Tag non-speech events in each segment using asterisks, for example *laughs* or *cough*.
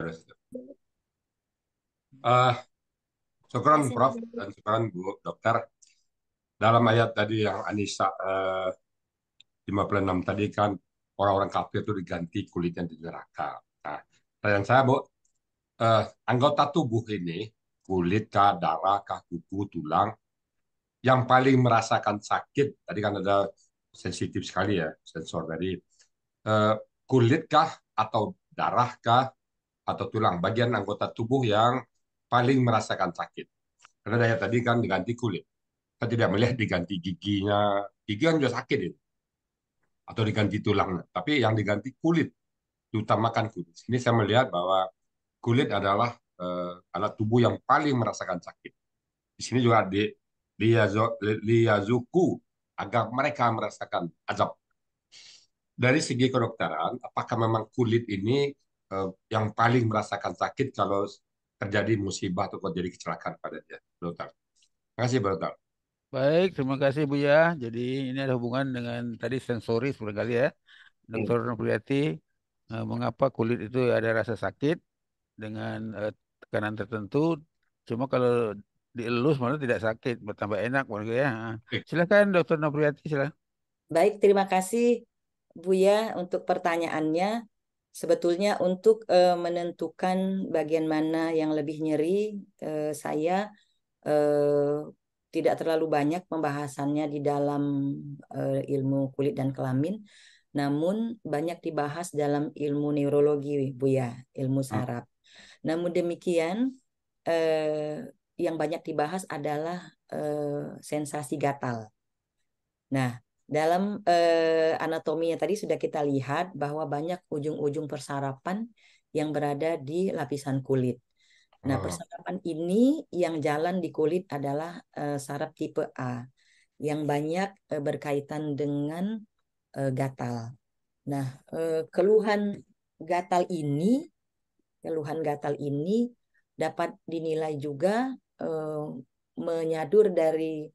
Terus. Uh, syukuran, Prof dan syukuran Bu Dokter. Dalam ayat tadi yang Anissa eh, uh, 56 tadi kan orang-orang kafir itu diganti kulitnya di neraka. Nah, pertanyaan saya Bu, uh, anggota tubuh ini kulit kah, darah kah, kuku, tulang yang paling merasakan sakit tadi kan ada sensitif sekali ya sensor dari uh, eh, kulit kah atau darah kah atau tulang, bagian anggota tubuh yang paling merasakan sakit. Karena daya tadi kan diganti kulit. Saya tidak melihat diganti giginya, gigi kan juga sakit itu. Atau diganti tulangnya. Tapi yang diganti kulit, diutamakan kulit. Ini saya melihat bahwa kulit adalah uh, alat tubuh yang paling merasakan sakit. Di sini juga di liyazuku agar mereka merasakan azab. Dari segi kedokteran, apakah memang kulit ini Eh, yang paling merasakan sakit kalau terjadi musibah atau terjadi kecelakaan pada dia, dokter. Terima kasih, dokter. Baik, terima kasih Bu ya. Jadi ini ada hubungan dengan tadi sensoris berkali ya. Hmm. Dokter hmm. Uh, mengapa kulit itu ada rasa sakit dengan uh, tekanan tertentu? Cuma kalau dielus malah tidak sakit, bertambah enak warga gitu ya. Silakan Dokter Nopriyati, silakan. Baik, terima kasih Buya untuk pertanyaannya sebetulnya untuk uh, menentukan bagian mana yang lebih nyeri uh, saya uh, tidak terlalu banyak pembahasannya di dalam uh, ilmu kulit dan kelamin namun banyak dibahas dalam ilmu neurologi Bu ya ilmu ah. saraf namun demikian uh, yang banyak dibahas adalah uh, sensasi gatal nah dalam eh, anatominya tadi sudah kita lihat bahwa banyak ujung-ujung persarapan yang berada di lapisan kulit. Nah, oh. persarapan ini yang jalan di kulit adalah eh, saraf tipe A yang banyak eh, berkaitan dengan eh, gatal. Nah, eh, keluhan gatal ini keluhan gatal ini dapat dinilai juga eh, menyadur dari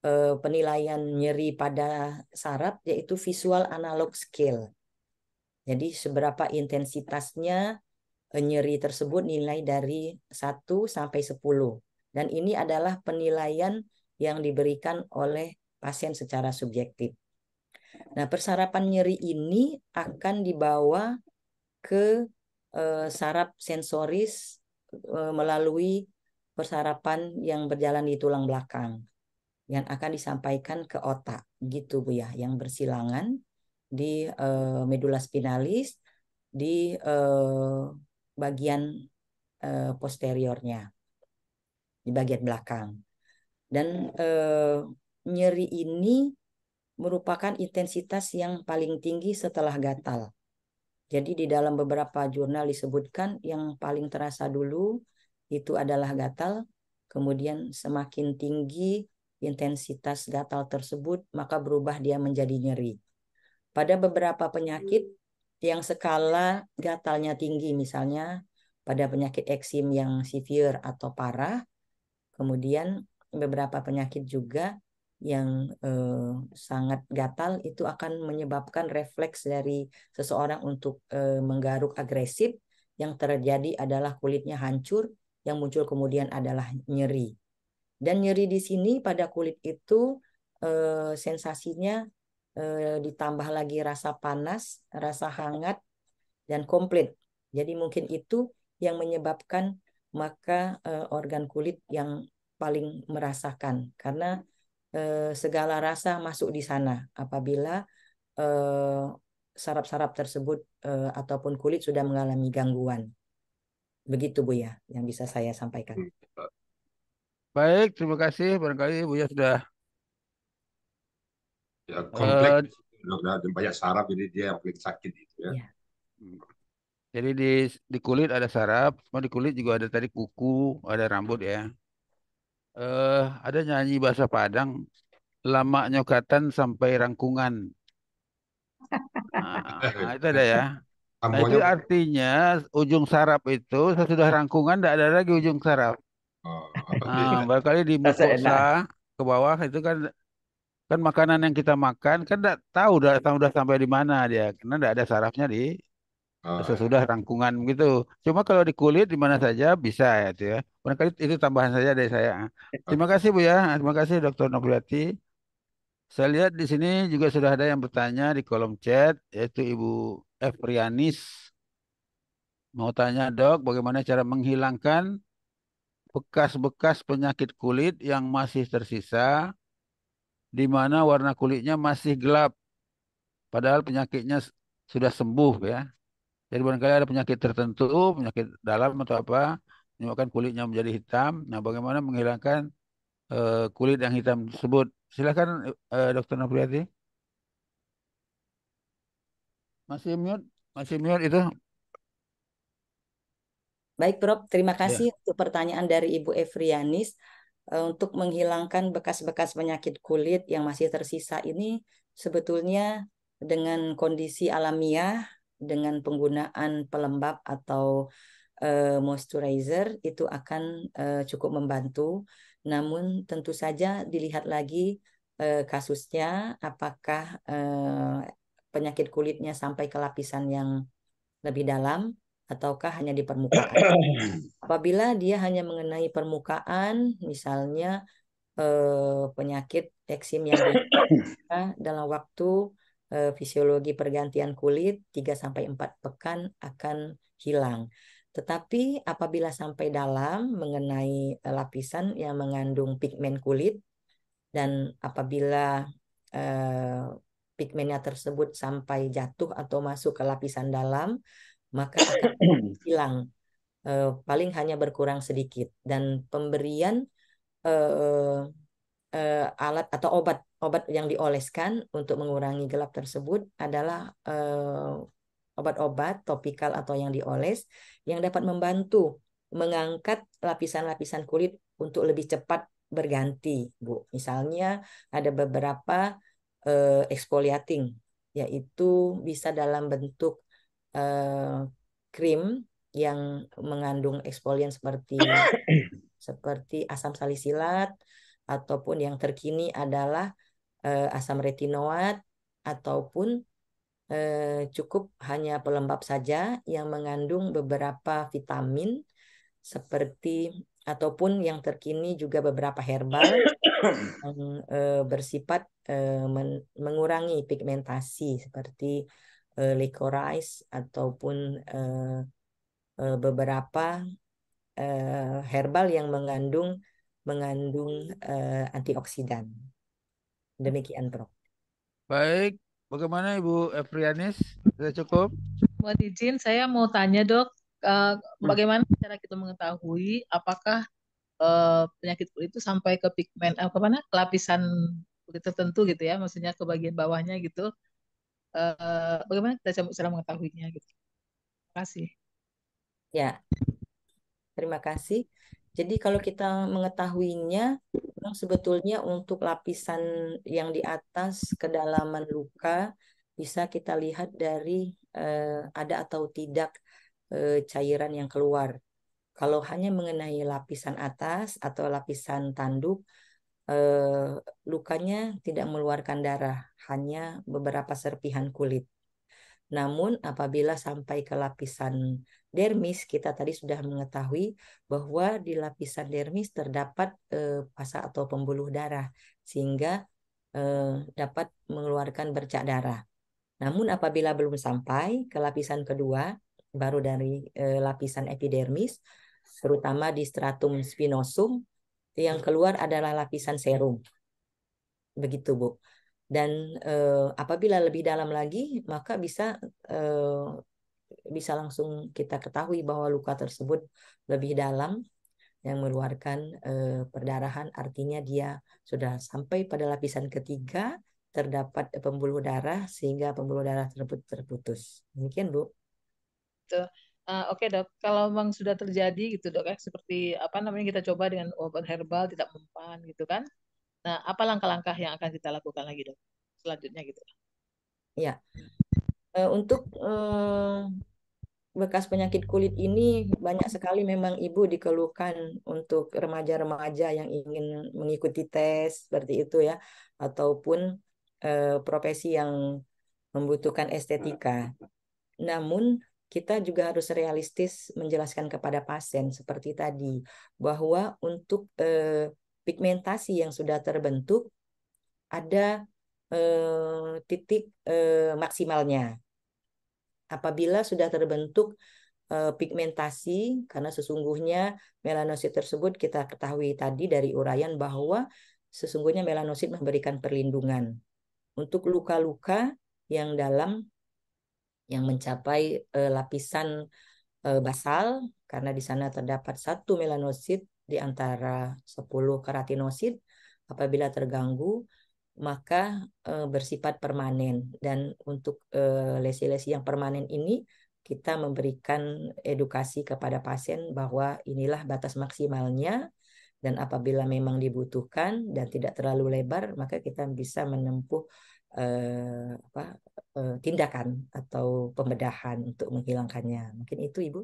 Eh, penilaian nyeri pada saraf yaitu visual analog scale. Jadi seberapa intensitasnya eh, nyeri tersebut nilai dari 1 sampai 10. Dan ini adalah penilaian yang diberikan oleh pasien secara subjektif. Nah, persarapan nyeri ini akan dibawa ke eh, saraf sensoris eh, melalui persarapan yang berjalan di tulang belakang yang akan disampaikan ke otak gitu Bu ya yang bersilangan di uh, medula spinalis di uh, bagian uh, posteriornya di bagian belakang dan uh, nyeri ini merupakan intensitas yang paling tinggi setelah gatal jadi di dalam beberapa jurnal disebutkan yang paling terasa dulu itu adalah gatal kemudian semakin tinggi intensitas gatal tersebut, maka berubah dia menjadi nyeri. Pada beberapa penyakit yang skala gatalnya tinggi, misalnya pada penyakit eksim yang severe atau parah, kemudian beberapa penyakit juga yang eh, sangat gatal itu akan menyebabkan refleks dari seseorang untuk eh, menggaruk agresif yang terjadi adalah kulitnya hancur yang muncul kemudian adalah nyeri dan nyeri di sini pada kulit itu eh, sensasinya eh, ditambah lagi rasa panas, rasa hangat, dan komplit. Jadi mungkin itu yang menyebabkan maka eh, organ kulit yang paling merasakan karena segala rasa masuk di sana apabila sarap-sarap tersebut ataupun kulit sudah mengalami gangguan. Begitu Bu ya yang bisa saya sampaikan. Baik, terima kasih. Barangkali ya sudah ya, kompleks. Uh, eh, sudah banyak saraf, jadi dia yang sakit itu ya. ya. Jadi di di kulit ada saraf, cuma di kulit juga ada tadi kuku, ada rambut ya. Eh, uh, ada nyanyi bahasa Padang, lama nyokatan sampai rangkungan. Nah, itu ada ya. Nah, itu artinya ujung saraf itu sesudah rangkungan tidak ada lagi ujung saraf. Oh, nah, barangkali di mukosa ke bawah itu kan kan makanan yang kita makan kan tidak tahu udah udah sampai di mana dia karena tidak ada sarafnya di oh, sesudah rangkungan gitu. Cuma kalau di kulit di mana saja bisa ya itu ya. Barangkali itu tambahan saja dari saya. Terima oh. kasih Bu ya. Terima kasih dokter Nobriati. Saya lihat di sini juga sudah ada yang bertanya di kolom chat yaitu Ibu Efrianis. Mau tanya dok, bagaimana cara menghilangkan bekas-bekas penyakit kulit yang masih tersisa, di mana warna kulitnya masih gelap, padahal penyakitnya sudah sembuh ya. Jadi barangkali ada penyakit tertentu, penyakit dalam atau apa, menyebabkan kulitnya menjadi hitam. Nah, bagaimana menghilangkan uh, kulit yang hitam tersebut? Silakan uh, Dokter Nopriati. Masih mute, masih mute itu. Baik, Prof. Terima ya. kasih ya. untuk pertanyaan dari Ibu Evrianis eh, untuk menghilangkan bekas-bekas penyakit kulit yang masih tersisa ini sebetulnya dengan kondisi alamiah dengan penggunaan pelembab atau uh, moisturizer itu akan uh, cukup membantu namun tentu saja dilihat lagi uh, kasusnya apakah penyakit kulitnya sampai ke lapisan yang lebih dalam ataukah hanya di permukaan. *clears throat* Apabila dia hanya mengenai permukaan, misalnya eh, penyakit eksim yang berbeda, *clears throat* dalam waktu eh, fisiologi pergantian kulit 3 sampai 4 pekan akan hilang. Tetapi apabila sampai dalam mengenai eh, lapisan yang mengandung pigmen kulit dan apabila eh, pigmennya tersebut sampai jatuh atau masuk ke lapisan dalam, maka akan *clears throat* hilang e, paling hanya berkurang sedikit dan pemberian e, e, alat atau obat obat yang dioleskan untuk mengurangi gelap tersebut adalah obat-obat topikal atau yang dioles yang dapat membantu mengangkat lapisan-lapisan kulit untuk lebih cepat berganti, Bu. Misalnya ada beberapa eh, exfoliating yaitu bisa dalam bentuk uh, krim yang mengandung eksfolian seperti *coughs* seperti asam salisilat ataupun yang terkini adalah uh, asam retinoat ataupun uh, cukup hanya pelembab saja yang mengandung beberapa vitamin seperti ataupun yang terkini juga beberapa herbal yang uh, bersifat uh, men mengurangi pigmentasi seperti uh, licorice ataupun uh, uh, beberapa uh, herbal yang mengandung mengandung uh, antioksidan. Demikian, Bro. Baik, bagaimana Ibu Efrianis? Sudah cukup? Buat izin, saya mau tanya dok, uh, bagaimana hmm. cara kita mengetahui apakah uh, penyakit kulit itu sampai ke pigmen, apa uh, mana, lapisan kulit tertentu gitu ya, maksudnya ke bagian bawahnya gitu, uh, bagaimana kita cara mengetahuinya gitu. Terima kasih. Ya, terima kasih. Jadi kalau kita mengetahuinya, sebetulnya untuk lapisan yang di atas kedalaman luka bisa kita lihat dari uh, ada atau tidak uh, cairan yang keluar. Kalau hanya mengenai lapisan atas atau lapisan tanduk, eh, lukanya tidak mengeluarkan darah, hanya beberapa serpihan kulit. Namun apabila sampai ke lapisan dermis, kita tadi sudah mengetahui bahwa di lapisan dermis terdapat eh, pasa atau pembuluh darah, sehingga eh, dapat mengeluarkan bercak darah. Namun apabila belum sampai ke lapisan kedua, baru dari eh, lapisan epidermis, terutama di stratum spinosum, yang keluar adalah lapisan serum. Begitu, Bu. Dan eh, apabila lebih dalam lagi, maka bisa eh, bisa langsung kita ketahui bahwa luka tersebut lebih dalam yang mengeluarkan eh, perdarahan artinya dia sudah sampai pada lapisan ketiga terdapat pembuluh darah sehingga pembuluh darah tersebut terputus. Demikian, Bu. Tuh. Eh, oke okay, dok, kalau memang sudah terjadi gitu dok, ya, seperti apa namanya kita coba dengan obat herbal tidak mempan gitu kan. Nah, apa langkah-langkah yang akan kita lakukan lagi dok? Selanjutnya gitu. Ya, untuk eh, bekas penyakit kulit ini banyak sekali memang ibu dikeluhkan untuk remaja-remaja yang ingin mengikuti tes seperti itu ya, ataupun profesi yang membutuhkan estetika. Namun kita juga harus realistis menjelaskan kepada pasien seperti tadi bahwa untuk eh, pigmentasi yang sudah terbentuk ada eh, titik eh, maksimalnya. Apabila sudah terbentuk eh, pigmentasi karena sesungguhnya melanosit tersebut kita ketahui tadi dari uraian bahwa sesungguhnya melanosit memberikan perlindungan untuk luka-luka yang dalam yang mencapai uh, lapisan uh, basal karena di sana terdapat satu melanosit di antara 10 keratinosit apabila terganggu maka eh, bersifat permanen dan untuk lesi-lesi yang permanen ini kita memberikan edukasi kepada pasien bahwa inilah batas maksimalnya dan apabila memang dibutuhkan dan tidak terlalu lebar maka kita bisa menempuh Eh, apa, eh, tindakan atau pembedahan untuk menghilangkannya. Mungkin itu Ibu.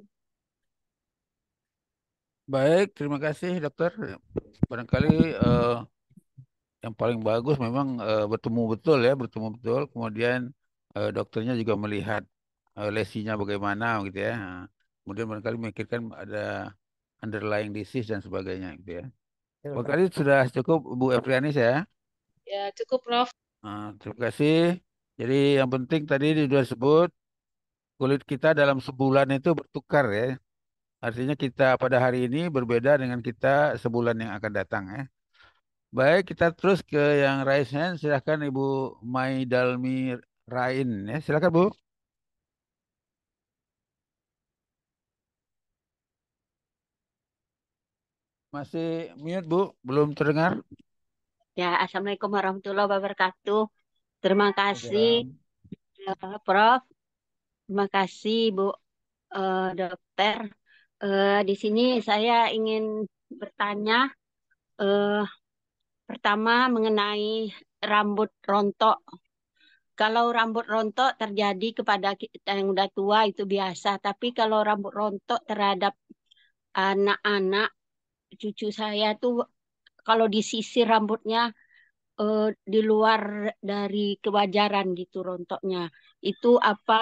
Baik, terima kasih dokter. Barangkali eh, yang paling bagus memang eh, bertemu betul ya, bertemu betul. Kemudian eh, dokternya juga melihat eh, lesinya bagaimana gitu ya. Kemudian barangkali memikirkan ada underlying disease dan sebagainya gitu ya. Barangkali sudah cukup Bu Evriani ya. Ya, cukup Prof. Ah, terima kasih. Jadi yang penting tadi sudah sebut kulit kita dalam sebulan itu bertukar ya. Artinya kita pada hari ini berbeda dengan kita sebulan yang akan datang ya. Baik, kita terus ke yang raise hand. Silahkan Ibu Maidalmi Rain ya. silakan Bu. Masih mute Bu, belum terdengar. Ya, Assalamualaikum warahmatullahi wabarakatuh. Terima kasih, uh, Prof. Terima kasih, Bu uh, Dokter. Uh, di sini saya ingin bertanya, uh, pertama mengenai rambut rontok. Kalau rambut rontok terjadi kepada kita yang udah tua itu biasa, tapi kalau rambut rontok terhadap anak-anak cucu saya tuh kalau di sisi rambutnya uh, di luar dari kewajaran gitu rontoknya. Itu apa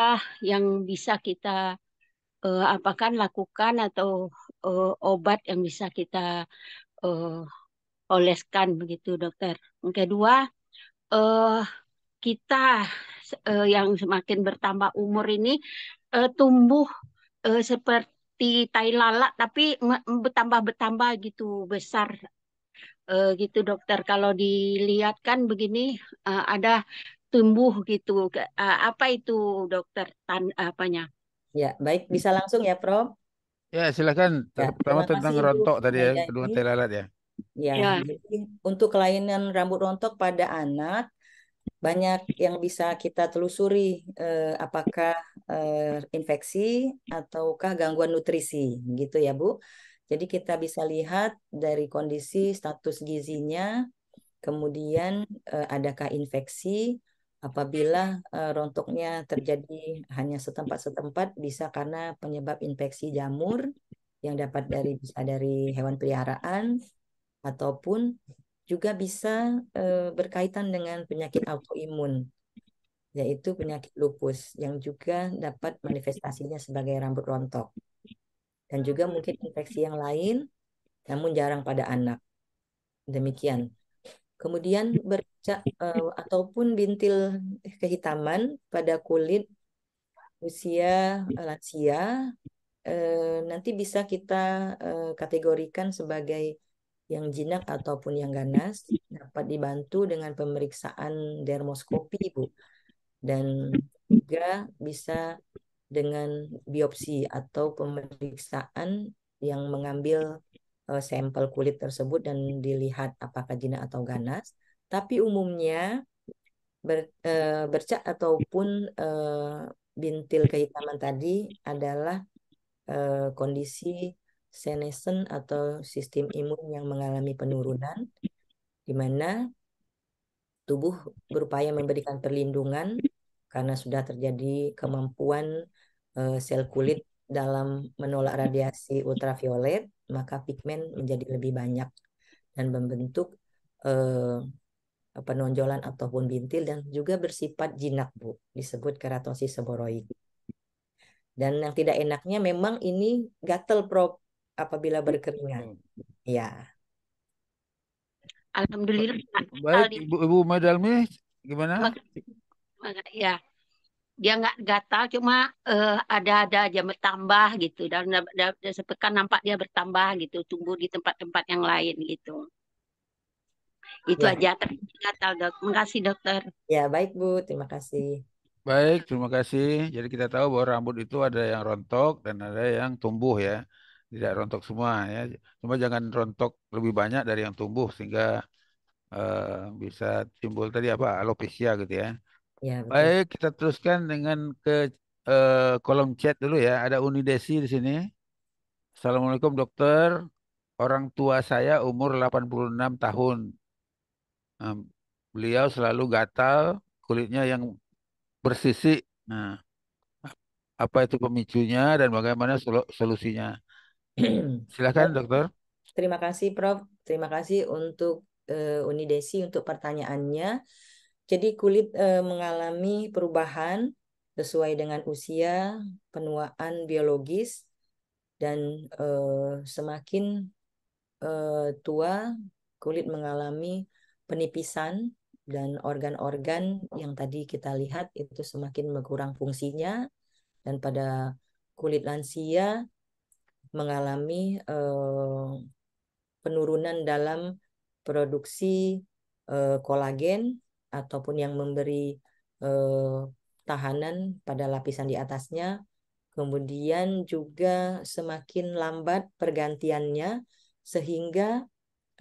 yang bisa kita uh, apakan lakukan atau uh, obat yang bisa kita uh, oleskan begitu dokter. Yang kedua, uh, kita uh, yang semakin bertambah umur ini uh, tumbuh uh, seperti tai lalat tapi bertambah-bertambah gitu besar uh, gitu dokter kalau dilihat kan begini uh, ada tumbuh gitu uh, apa itu dokter tan apanya ya baik bisa langsung ya Prof ya silakan ya, pertama tentang rontok tadi ya kedua telalat ya ya, ya. Jadi, untuk kelainan rambut rontok pada anak banyak yang bisa kita telusuri eh, apakah eh, infeksi ataukah gangguan nutrisi gitu ya Bu jadi kita bisa lihat dari kondisi status gizinya, kemudian eh, adakah infeksi, apabila eh, rontoknya terjadi hanya setempat-setempat bisa karena penyebab infeksi jamur yang dapat dari bisa dari hewan peliharaan ataupun juga bisa eh, berkaitan dengan penyakit autoimun yaitu penyakit lupus yang juga dapat manifestasinya sebagai rambut rontok dan juga mungkin infeksi yang lain, namun jarang pada anak. Demikian. Kemudian bercak uh, eh, ataupun bintil kehitaman pada kulit usia eh, lansia uh, nanti bisa kita uh, kategorikan sebagai yang jinak ataupun yang ganas dapat dibantu dengan pemeriksaan dermoskopi Bu dan juga bisa dengan biopsi atau pemeriksaan yang mengambil uh, sampel kulit tersebut dan dilihat apakah jinak atau ganas. Tapi umumnya ber, uh, bercak ataupun uh, bintil kehitaman tadi adalah uh, kondisi senesen atau sistem imun yang mengalami penurunan di mana tubuh berupaya memberikan perlindungan karena sudah terjadi kemampuan Eh, sel kulit dalam menolak radiasi ultraviolet, maka pigmen menjadi lebih banyak dan membentuk eh, penonjolan ataupun bintil dan juga bersifat jinak, Bu. Disebut keratosis seboroid. Dan yang tidak enaknya memang ini gatel prop apabila hmm. berkeringat. Ya. Alhamdulillah. Baik, Ibu, Ibu Madalmi, gimana? Ya, dia nggak gatal cuma uh, eh, ada-ada aja bertambah gitu dan, sepekan nampak dia bertambah gitu tumbuh di tempat-tempat yang lain gitu itu ya. aja tapi gatal dok terima kasih dokter ya baik bu terima kasih baik terima kasih jadi kita tahu bahwa rambut itu ada yang rontok dan ada yang tumbuh ya tidak rontok semua ya cuma jangan rontok lebih banyak dari yang tumbuh sehingga uh, bisa timbul tadi apa alopecia gitu ya Ya, betul. Baik, kita teruskan dengan ke uh, kolom chat dulu ya. Ada Unidesi di sini. Assalamualaikum dokter. Orang tua saya umur 86 tahun. Um, beliau selalu gatal, kulitnya yang bersisik. Nah, apa itu pemicunya dan bagaimana sol solusinya? *clears throat* Silakan dokter. Terima kasih Prof. Terima kasih untuk uh, eh, Unidesi untuk pertanyaannya. Jadi kulit e, mengalami perubahan sesuai dengan usia, penuaan biologis, dan e, semakin e, tua kulit mengalami penipisan dan organ-organ yang tadi kita lihat itu semakin berkurang fungsinya dan pada kulit lansia mengalami penurunan dalam produksi kolagen ataupun yang memberi eh, tahanan pada lapisan di atasnya. Kemudian juga semakin lambat pergantiannya sehingga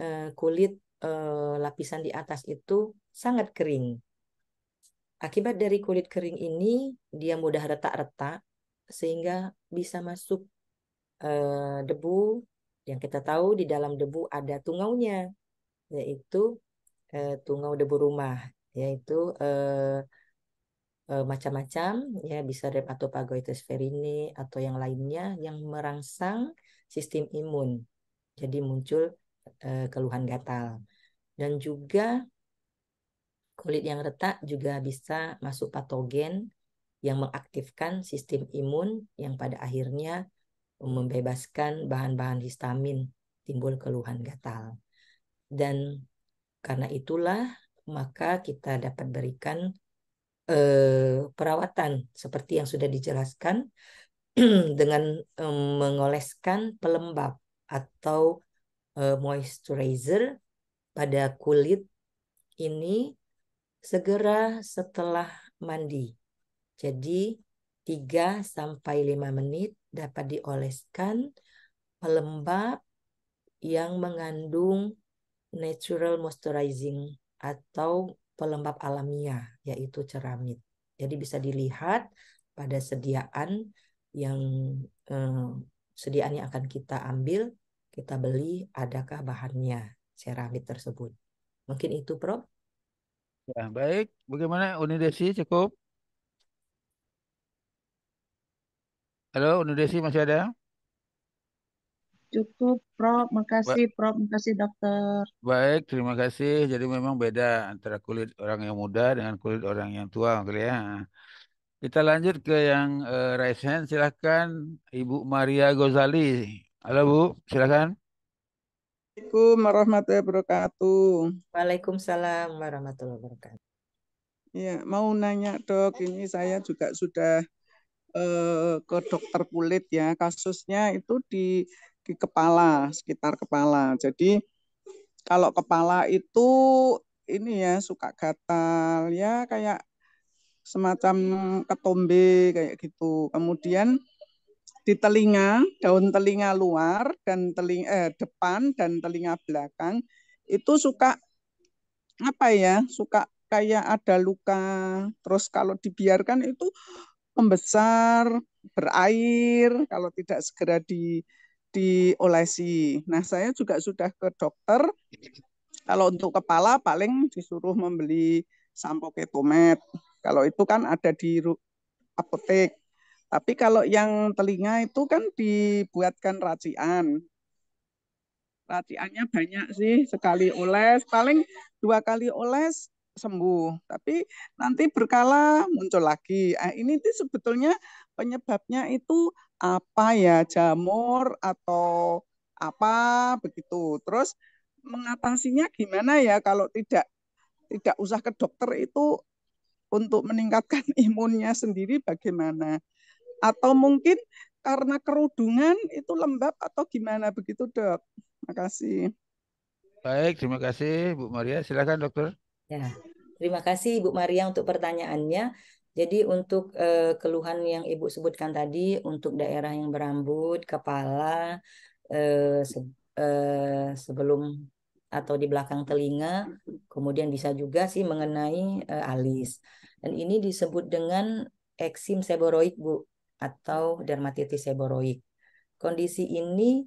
eh, kulit eh, lapisan di atas itu sangat kering. Akibat dari kulit kering ini dia mudah retak-retak sehingga bisa masuk eh, debu yang kita tahu di dalam debu ada tungaunya yaitu eh, tungau debu rumah yaitu eh, eh, macam-macam ya bisa dermatopagoitis patopagoitis atau yang lainnya yang merangsang sistem imun. Jadi muncul eh, keluhan gatal. Dan juga kulit yang retak juga bisa masuk patogen yang mengaktifkan sistem imun yang pada akhirnya membebaskan bahan-bahan histamin timbul keluhan gatal. Dan karena itulah maka kita dapat berikan eh, perawatan seperti yang sudah dijelaskan *clears throat* dengan eh, mengoleskan pelembab atau eh, moisturizer pada kulit ini segera setelah mandi. Jadi 3 sampai 5 menit dapat dioleskan pelembab yang mengandung natural moisturizing atau pelembab alamiah yaitu ceramit. Jadi bisa dilihat pada sediaan yang eh, sediaan yang akan kita ambil, kita beli adakah bahannya ceramit tersebut. Mungkin itu, Prof. Ya, baik. Bagaimana Unidesi cukup? Halo, Unidesi masih ada? Cukup, Prof. Makasih, Prof. Makasih, dokter. Baik, terima kasih. Jadi memang beda antara kulit orang yang muda dengan kulit orang yang tua, kali ya. Kita lanjut ke yang uh, raise hand. Silahkan Ibu Maria Gozali. Halo, Bu. Silahkan. Assalamualaikum warahmatullahi wabarakatuh. Waalaikumsalam warahmatullahi wabarakatuh. Ya, mau nanya dok, ini saya juga sudah uh, ke dokter kulit ya. Kasusnya itu di di kepala, sekitar kepala. Jadi kalau kepala itu ini ya suka gatal ya kayak semacam ketombe kayak gitu. Kemudian di telinga, daun telinga luar dan telinga eh, depan dan telinga belakang itu suka apa ya? Suka kayak ada luka. Terus kalau dibiarkan itu membesar, berair kalau tidak segera di diolesi. Nah, saya juga sudah ke dokter. Kalau untuk kepala paling disuruh membeli sampo ketomet. Kalau itu kan ada di apotek. Tapi kalau yang telinga itu kan dibuatkan racian. Raciannya banyak sih, sekali oles, paling dua kali oles sembuh. Tapi nanti berkala muncul lagi. Nah, ini tuh sebetulnya penyebabnya itu apa ya jamur atau apa begitu. Terus mengatasinya gimana ya kalau tidak tidak usah ke dokter itu untuk meningkatkan *laughs* imunnya sendiri bagaimana? Atau mungkin karena kerudungan itu lembab atau gimana begitu dok? Makasih. Baik, terima kasih Bu Maria. Silakan dokter. Ya, terima kasih Bu Maria untuk pertanyaannya. Jadi untuk uh, keluhan yang Ibu sebutkan tadi untuk daerah yang berambut, kepala uh, se uh, sebelum atau di belakang telinga, kemudian bisa juga sih mengenai uh, alis. Dan ini disebut dengan eksim seboroik, Bu, atau dermatitis seboroik. Kondisi ini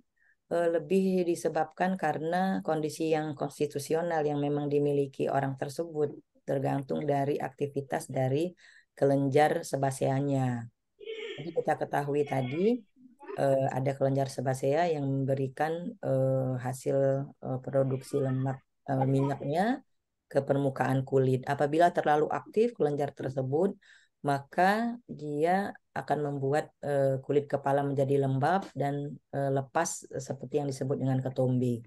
uh, lebih disebabkan karena kondisi yang konstitusional yang memang dimiliki orang tersebut tergantung dari aktivitas dari kelenjar sebaseanya. Jadi kita ketahui tadi eh, ada kelenjar sebasea yang memberikan eh, hasil eh, produksi lemak eh, minyaknya ke permukaan kulit. Apabila terlalu aktif kelenjar tersebut, maka dia akan membuat eh, kulit kepala menjadi lembab dan eh, lepas seperti yang disebut dengan ketombe.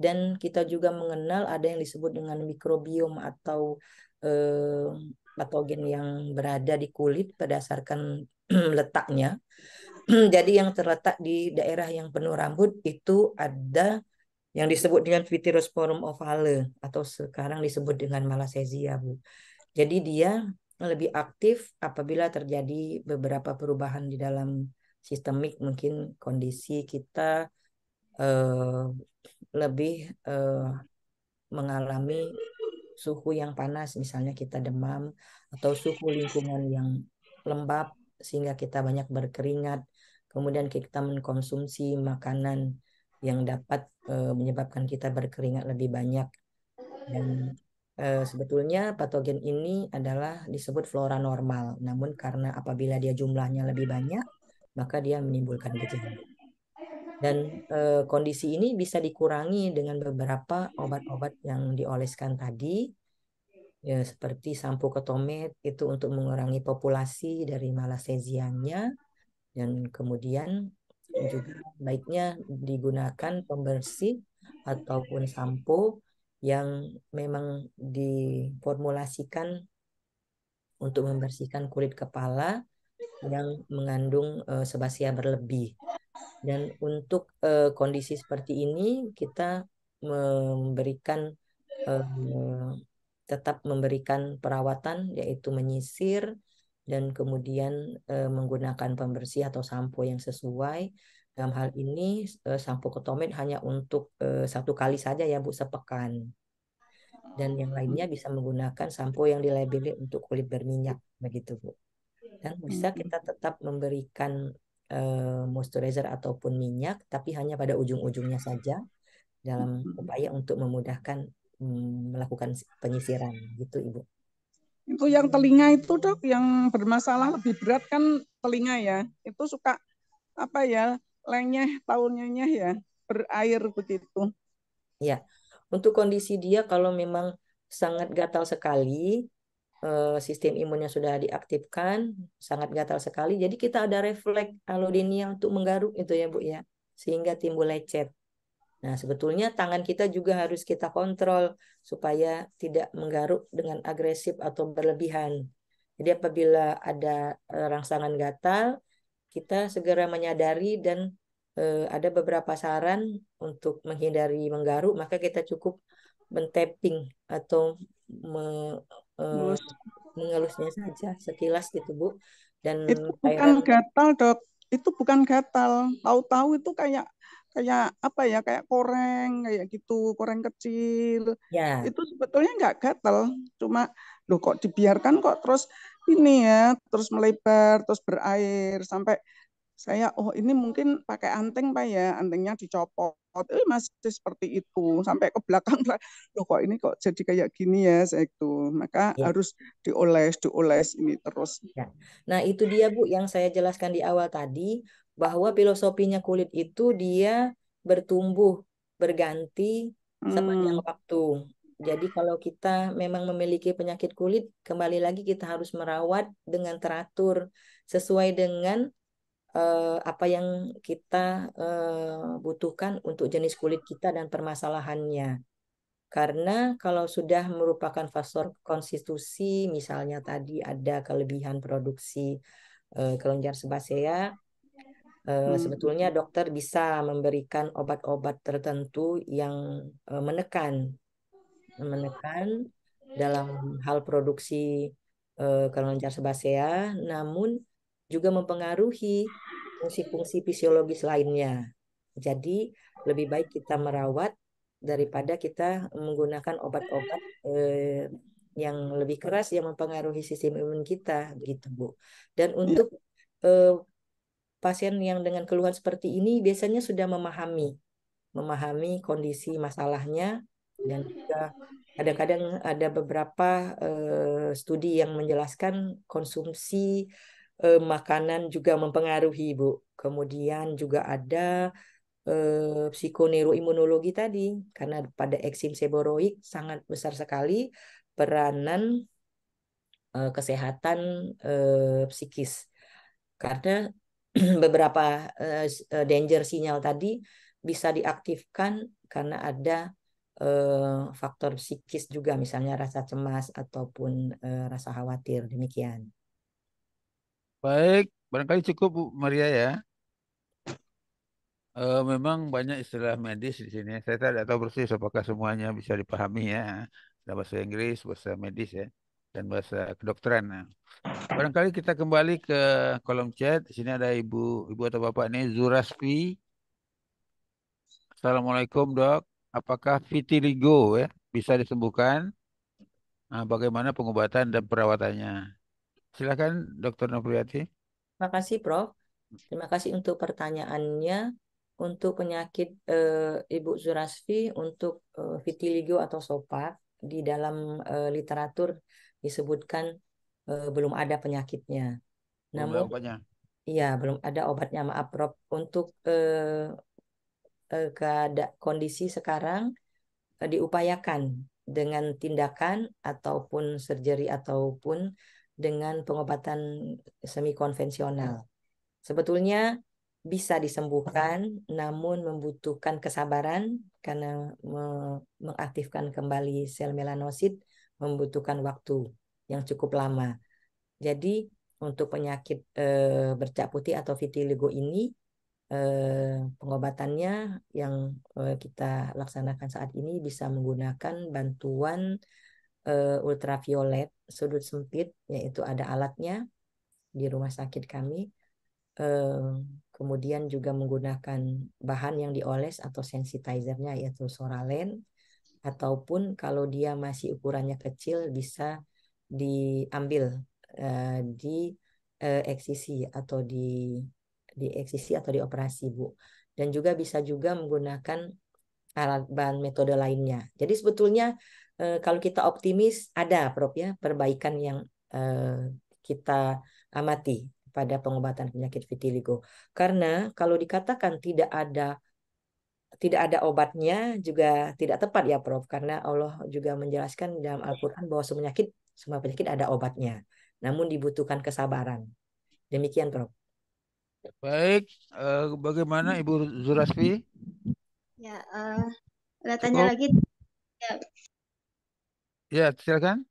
Dan kita juga mengenal ada yang disebut dengan mikrobiom atau eh, patogen yang berada di kulit berdasarkan *clears throat* letaknya. *clears throat* Jadi yang terletak di daerah yang penuh rambut itu ada yang disebut dengan Vitirosporum ovale atau sekarang disebut dengan Malassezia, Bu. Jadi dia lebih aktif apabila terjadi beberapa perubahan di dalam sistemik mungkin kondisi kita uh, lebih uh, mengalami suhu yang panas misalnya kita demam atau suhu lingkungan yang lembab sehingga kita banyak berkeringat kemudian kita mengkonsumsi makanan yang dapat e, menyebabkan kita berkeringat lebih banyak dan e, sebetulnya patogen ini adalah disebut flora normal namun karena apabila dia jumlahnya lebih banyak maka dia menimbulkan gejala dan e, kondisi ini bisa dikurangi dengan beberapa obat-obat yang dioleskan tadi ya seperti sampo ketomet itu untuk mengurangi populasi dari malasezianya dan kemudian juga baiknya digunakan pembersih ataupun sampo yang memang diformulasikan untuk membersihkan kulit kepala yang mengandung e, berlebih dan untuk uh, kondisi seperti ini kita memberikan uh, tetap memberikan perawatan yaitu menyisir dan kemudian uh, menggunakan pembersih atau sampo yang sesuai. Dalam hal ini uh, sampo ketomet hanya untuk uh, satu kali saja ya Bu sepekan. Dan yang lainnya bisa menggunakan sampo yang dilabeli untuk kulit berminyak begitu Bu. Dan bisa hmm. kita tetap memberikan Eh, moisturizer ataupun minyak, tapi hanya pada ujung-ujungnya saja dalam hmm. upaya untuk memudahkan mm, melakukan penyisiran, gitu Ibu. Itu yang telinga itu dok, yang bermasalah lebih berat kan telinga ya, itu suka apa ya lenyeh, tahunnya ya berair begitu. Ya, untuk kondisi dia kalau memang sangat gatal sekali, Eh, sistem imunnya sudah diaktifkan, sangat gatal sekali. Jadi kita ada refleks alodinia untuk menggaruk itu ya Bu ya, sehingga timbul lecet. Nah sebetulnya tangan kita juga harus kita kontrol supaya tidak menggaruk dengan agresif atau berlebihan. Jadi apabila ada eh, rangsangan gatal, kita segera menyadari dan eh, ada beberapa saran untuk menghindari menggaruk, maka kita cukup mentapping atau Mulus. Eh, mengelusnya saja sekilas gitu bu dan itu bukan gatal dok itu bukan gatal tahu-tahu itu kayak kayak apa ya kayak koreng kayak gitu koreng kecil ya. itu sebetulnya nggak gatal cuma lo kok dibiarkan kok terus ini ya terus melebar terus berair sampai saya oh ini mungkin pakai anting pak ya antingnya dicopot eh, masih seperti itu sampai ke belakang lah loh kok ini kok jadi kayak gini ya saya itu maka ya. harus dioles dioles ini terus ya. nah itu dia bu yang saya jelaskan di awal tadi bahwa filosofinya kulit itu dia bertumbuh berganti sepanjang hmm. waktu jadi kalau kita memang memiliki penyakit kulit, kembali lagi kita harus merawat dengan teratur sesuai dengan uh, apa yang kita uh, butuhkan untuk jenis kulit kita dan permasalahannya. Karena kalau sudah merupakan faktor konstitusi, misalnya tadi ada kelebihan produksi uh, kelenjar sebasea, hmm. sebetulnya dokter bisa memberikan obat-obat tertentu yang menekan, menekan dalam hal produksi kelenjar sebasea, namun juga mempengaruhi fungsi-fungsi fisiologis lainnya. Jadi lebih baik kita merawat daripada kita menggunakan obat-obat eh, yang lebih keras yang mempengaruhi sistem imun kita gitu Bu. Dan iya. untuk eh, pasien yang dengan keluhan seperti ini biasanya sudah memahami memahami kondisi masalahnya dan juga kadang-kadang ada beberapa eh, studi yang menjelaskan konsumsi eh, makanan juga mempengaruhi Bu. Kemudian juga ada eh, psikoneuroimunologi tadi karena pada eksim seboroik sangat besar sekali peranan eh, kesehatan eh, psikis. Karena *clears throat* beberapa eh, danger sinyal tadi bisa diaktifkan karena ada faktor psikis juga misalnya rasa cemas ataupun rasa khawatir demikian. Baik, barangkali cukup Bu Maria ya. E, memang banyak istilah medis di sini. Saya tidak tahu persis apakah semuanya bisa dipahami ya. Ada bahasa Inggris, bahasa medis ya, dan bahasa kedokteran. Nah. Barangkali kita kembali ke kolom chat. Di sini ada ibu, ibu atau bapak ini Zuraspi. Assalamualaikum dok. Apakah vitiligo ya bisa disembuhkan? Nah, bagaimana pengobatan dan perawatannya? Silakan Dr. Novriati. Terima kasih Prof. Terima kasih untuk pertanyaannya. Untuk penyakit eh, Ibu Zurasfi untuk eh, vitiligo atau sopak di dalam eh, literatur disebutkan belum ada penyakitnya. Namun obatnya. Iya, belum ada obatnya, maaf Prof. Untuk keada kondisi sekarang diupayakan dengan tindakan ataupun surgery ataupun dengan pengobatan semi konvensional. Hmm. Sebetulnya bisa disembuhkan, namun membutuhkan kesabaran karena mengaktifkan kembali sel melanosit membutuhkan waktu yang cukup lama. Jadi untuk penyakit e, bercak putih atau vitiligo ini e, pengobatannya yang e, kita laksanakan saat ini bisa menggunakan bantuan uh, ultraviolet sudut sempit yaitu ada alatnya di rumah sakit kami uh, kemudian juga menggunakan bahan yang dioles atau sensitizernya yaitu soralen ataupun kalau dia masih ukurannya kecil bisa diambil uh, di uh, eksisi atau di di eksisi atau di operasi bu dan juga bisa juga menggunakan alat bahan metode lainnya jadi sebetulnya Eh, kalau kita optimis ada Prof ya perbaikan yang eh, kita amati pada pengobatan penyakit vitiligo. Karena kalau dikatakan tidak ada tidak ada obatnya juga tidak tepat ya Prof karena Allah juga menjelaskan dalam Al-Qur'an bahwa semua penyakit semua penyakit ada obatnya. Namun dibutuhkan kesabaran. Demikian Prof. Baik, eh, bagaimana Ibu Zurasfi? Ya, uh, tanya lagi. Ya. Ya, silakan.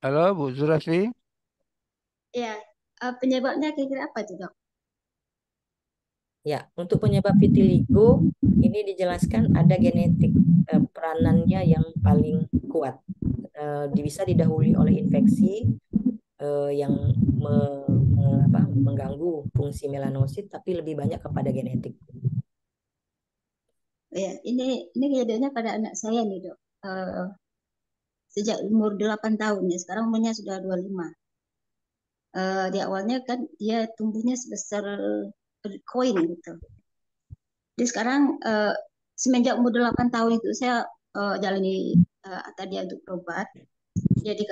Halo, Bu Zulafi. Ya, eh, penyebabnya kira-kira apa itu, Dok? Ya, untuk penyebab vitiligo ini dijelaskan ada genetik eh, peranannya yang paling kuat. Eh, bisa didahului oleh infeksi eh, yang me, me, apa, mengganggu fungsi melanosit, tapi lebih banyak kepada genetik ya ini ini kejadiannya pada anak saya nih dok uh, sejak umur 8 tahun ya sekarang umurnya sudah 25 uh, eh, di awalnya kan dia tumbuhnya sebesar koin gitu jadi sekarang uh, semenjak umur 8 tahun itu saya uh, jalani uh, tadi untuk obat, jadi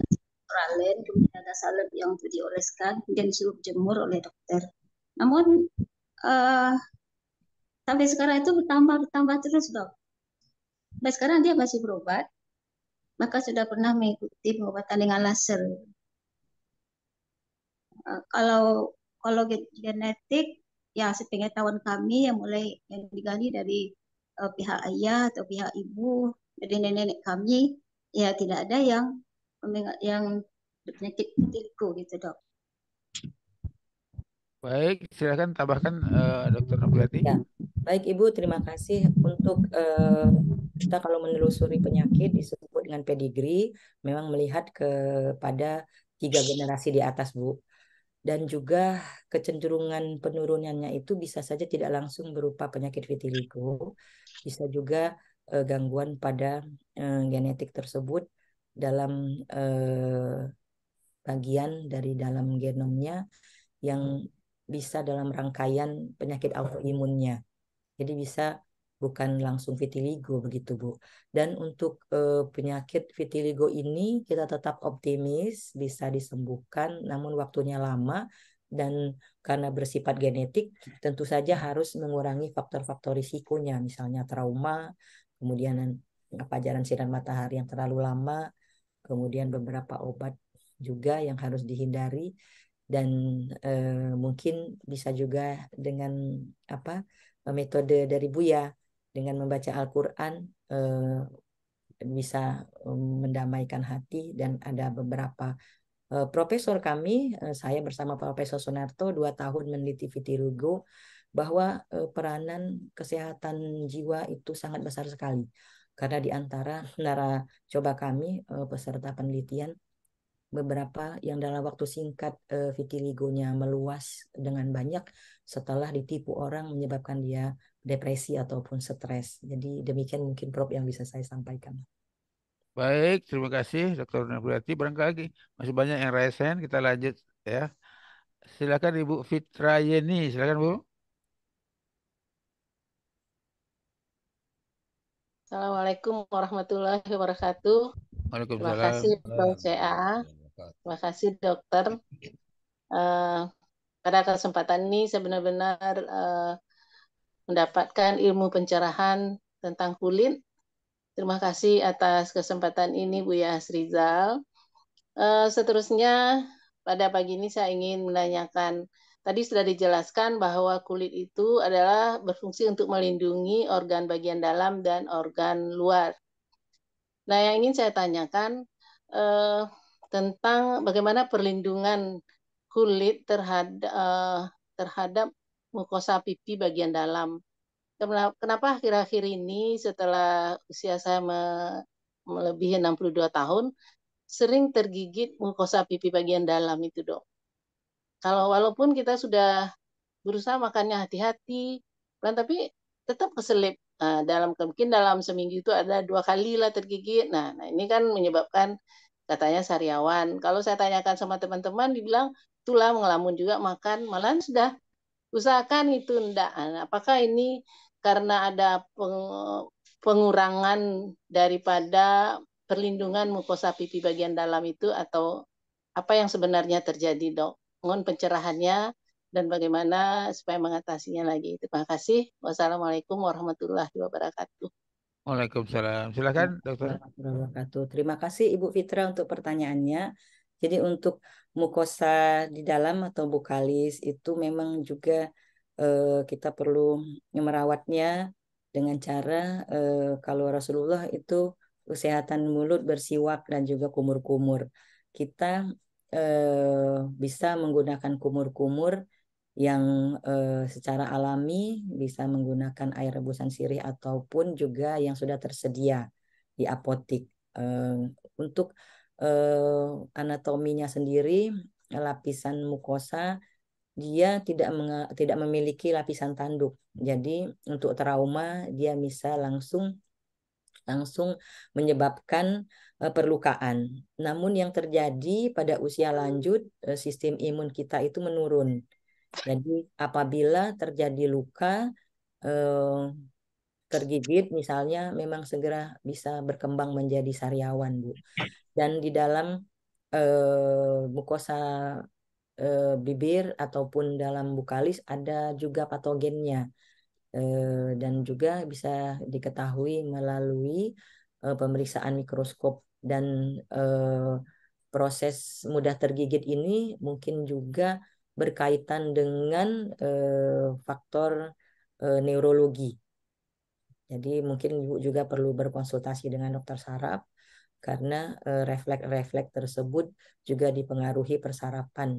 Ralen, kemudian ada salep yang untuk dioleskan, kemudian disuruh jemur oleh dokter. Namun uh, sampai sekarang itu bertambah bertambah terus dok sampai sekarang dia masih berobat maka sudah pernah mengikuti pengobatan dengan laser eh, kalau kalau genetik ya sepengetahuan kami yang mulai yang digali dari uh, pihak ayah atau pihak ibu dari nenek-nenek kami ya tidak ada yang yang penyakit itu gitu dok Baik, silakan tambahkan uh, Dokter Noviati. Ya. Baik Ibu, terima kasih untuk uh, kita kalau menelusuri penyakit disebut dengan pedigree, memang melihat kepada tiga generasi di atas Bu. Dan juga kecenderungan penurunannya itu bisa saja tidak langsung berupa penyakit vitiligo, bisa juga uh, gangguan pada uh, genetik tersebut dalam uh, bagian dari dalam genomnya yang bisa dalam rangkaian penyakit autoimunnya. Jadi bisa bukan langsung vitiligo begitu Bu. Dan untuk uh, penyakit vitiligo ini kita tetap optimis bisa disembuhkan namun waktunya lama dan karena bersifat genetik tentu saja harus mengurangi faktor-faktor risikonya misalnya trauma, kemudian apa sinar matahari yang terlalu lama, kemudian beberapa obat juga yang harus dihindari dan uh, mungkin bisa juga dengan apa metode dari Buya dengan membaca Al-Qur'an uh, bisa eh, mendamaikan hati dan ada beberapa uh, profesor kami uh, saya bersama Profesor Sunarto dua tahun meneliti vitiligo bahwa uh, peranan kesehatan jiwa itu sangat besar sekali karena di antara *laughs* nara coba kami peserta penelitian beberapa yang dalam waktu singkat uh, eh, vitiligonya meluas dengan banyak setelah ditipu orang menyebabkan dia depresi ataupun stres. Jadi demikian mungkin Prof yang bisa saya sampaikan. Baik, terima kasih Dr. Nabriati. Barangkali masih banyak yang resen, kita lanjut ya. Silakan Ibu Fitra Yeni, silakan Bu. Assalamualaikum warahmatullahi wabarakatuh. Waalaikumsalam. Terima kasih Prof. CA. Terima kasih dokter. Uh, pada kesempatan ini saya benar-benar uh, mendapatkan ilmu pencerahan tentang kulit. Terima kasih atas kesempatan ini Bu Yas Uh, seterusnya pada pagi ini saya ingin menanyakan Tadi sudah dijelaskan bahwa kulit itu adalah berfungsi untuk melindungi organ bagian dalam dan organ luar. Nah, yang ingin saya tanyakan, eh, tentang bagaimana perlindungan kulit terhadap uh, terhadap mukosa pipi bagian dalam. Kenapa akhir-akhir ini setelah usia saya me melebihi 62 tahun sering tergigit mukosa pipi bagian dalam itu, Dok. Kalau walaupun kita sudah berusaha makannya hati-hati, tapi tetap keselip. Nah, dalam mungkin dalam seminggu itu ada dua kali lah tergigit. Nah, nah ini kan menyebabkan katanya sariawan. Kalau saya tanyakan sama teman-teman, dibilang itulah mengelamun juga makan, malahan sudah usahakan itu ndak. Nah, apakah ini karena ada peng, pengurangan daripada perlindungan mukosa pipi bagian dalam itu atau apa yang sebenarnya terjadi dok? Mohon pencerahannya dan bagaimana supaya mengatasinya lagi. Terima kasih. Wassalamualaikum warahmatullahi wabarakatuh. Waalaikumsalam. Silakan, Dokter. Terima kasih Ibu Fitra untuk pertanyaannya. Jadi untuk mukosa di dalam atau bukalis itu memang juga eh, kita perlu merawatnya dengan cara eh, kalau Rasulullah itu kesehatan mulut bersiwak dan juga kumur-kumur. Kita eh, bisa menggunakan kumur-kumur yang eh, secara alami bisa menggunakan air rebusan sirih ataupun juga yang sudah tersedia di apotik. Eh, untuk eh, anatominya sendiri lapisan mukosa dia tidak tidak memiliki lapisan tanduk. Jadi untuk trauma dia bisa langsung langsung menyebabkan uh, perlukaan. Namun yang terjadi pada usia lanjut uh, sistem imun kita itu menurun. Jadi apabila terjadi luka eh, tergigit misalnya memang segera bisa berkembang menjadi sariawan, Bu. Dan di dalam eh, mukosa eh, bibir ataupun dalam bukalis ada juga patogennya. Eh, dan juga bisa diketahui melalui pemeriksaan mikroskop dan proses mudah tergigit ini mungkin juga berkaitan dengan eh, faktor eh, neurologi. Jadi mungkin Ibu juga perlu berkonsultasi dengan dokter saraf karena eh, refleks-refleks tersebut juga dipengaruhi persarapan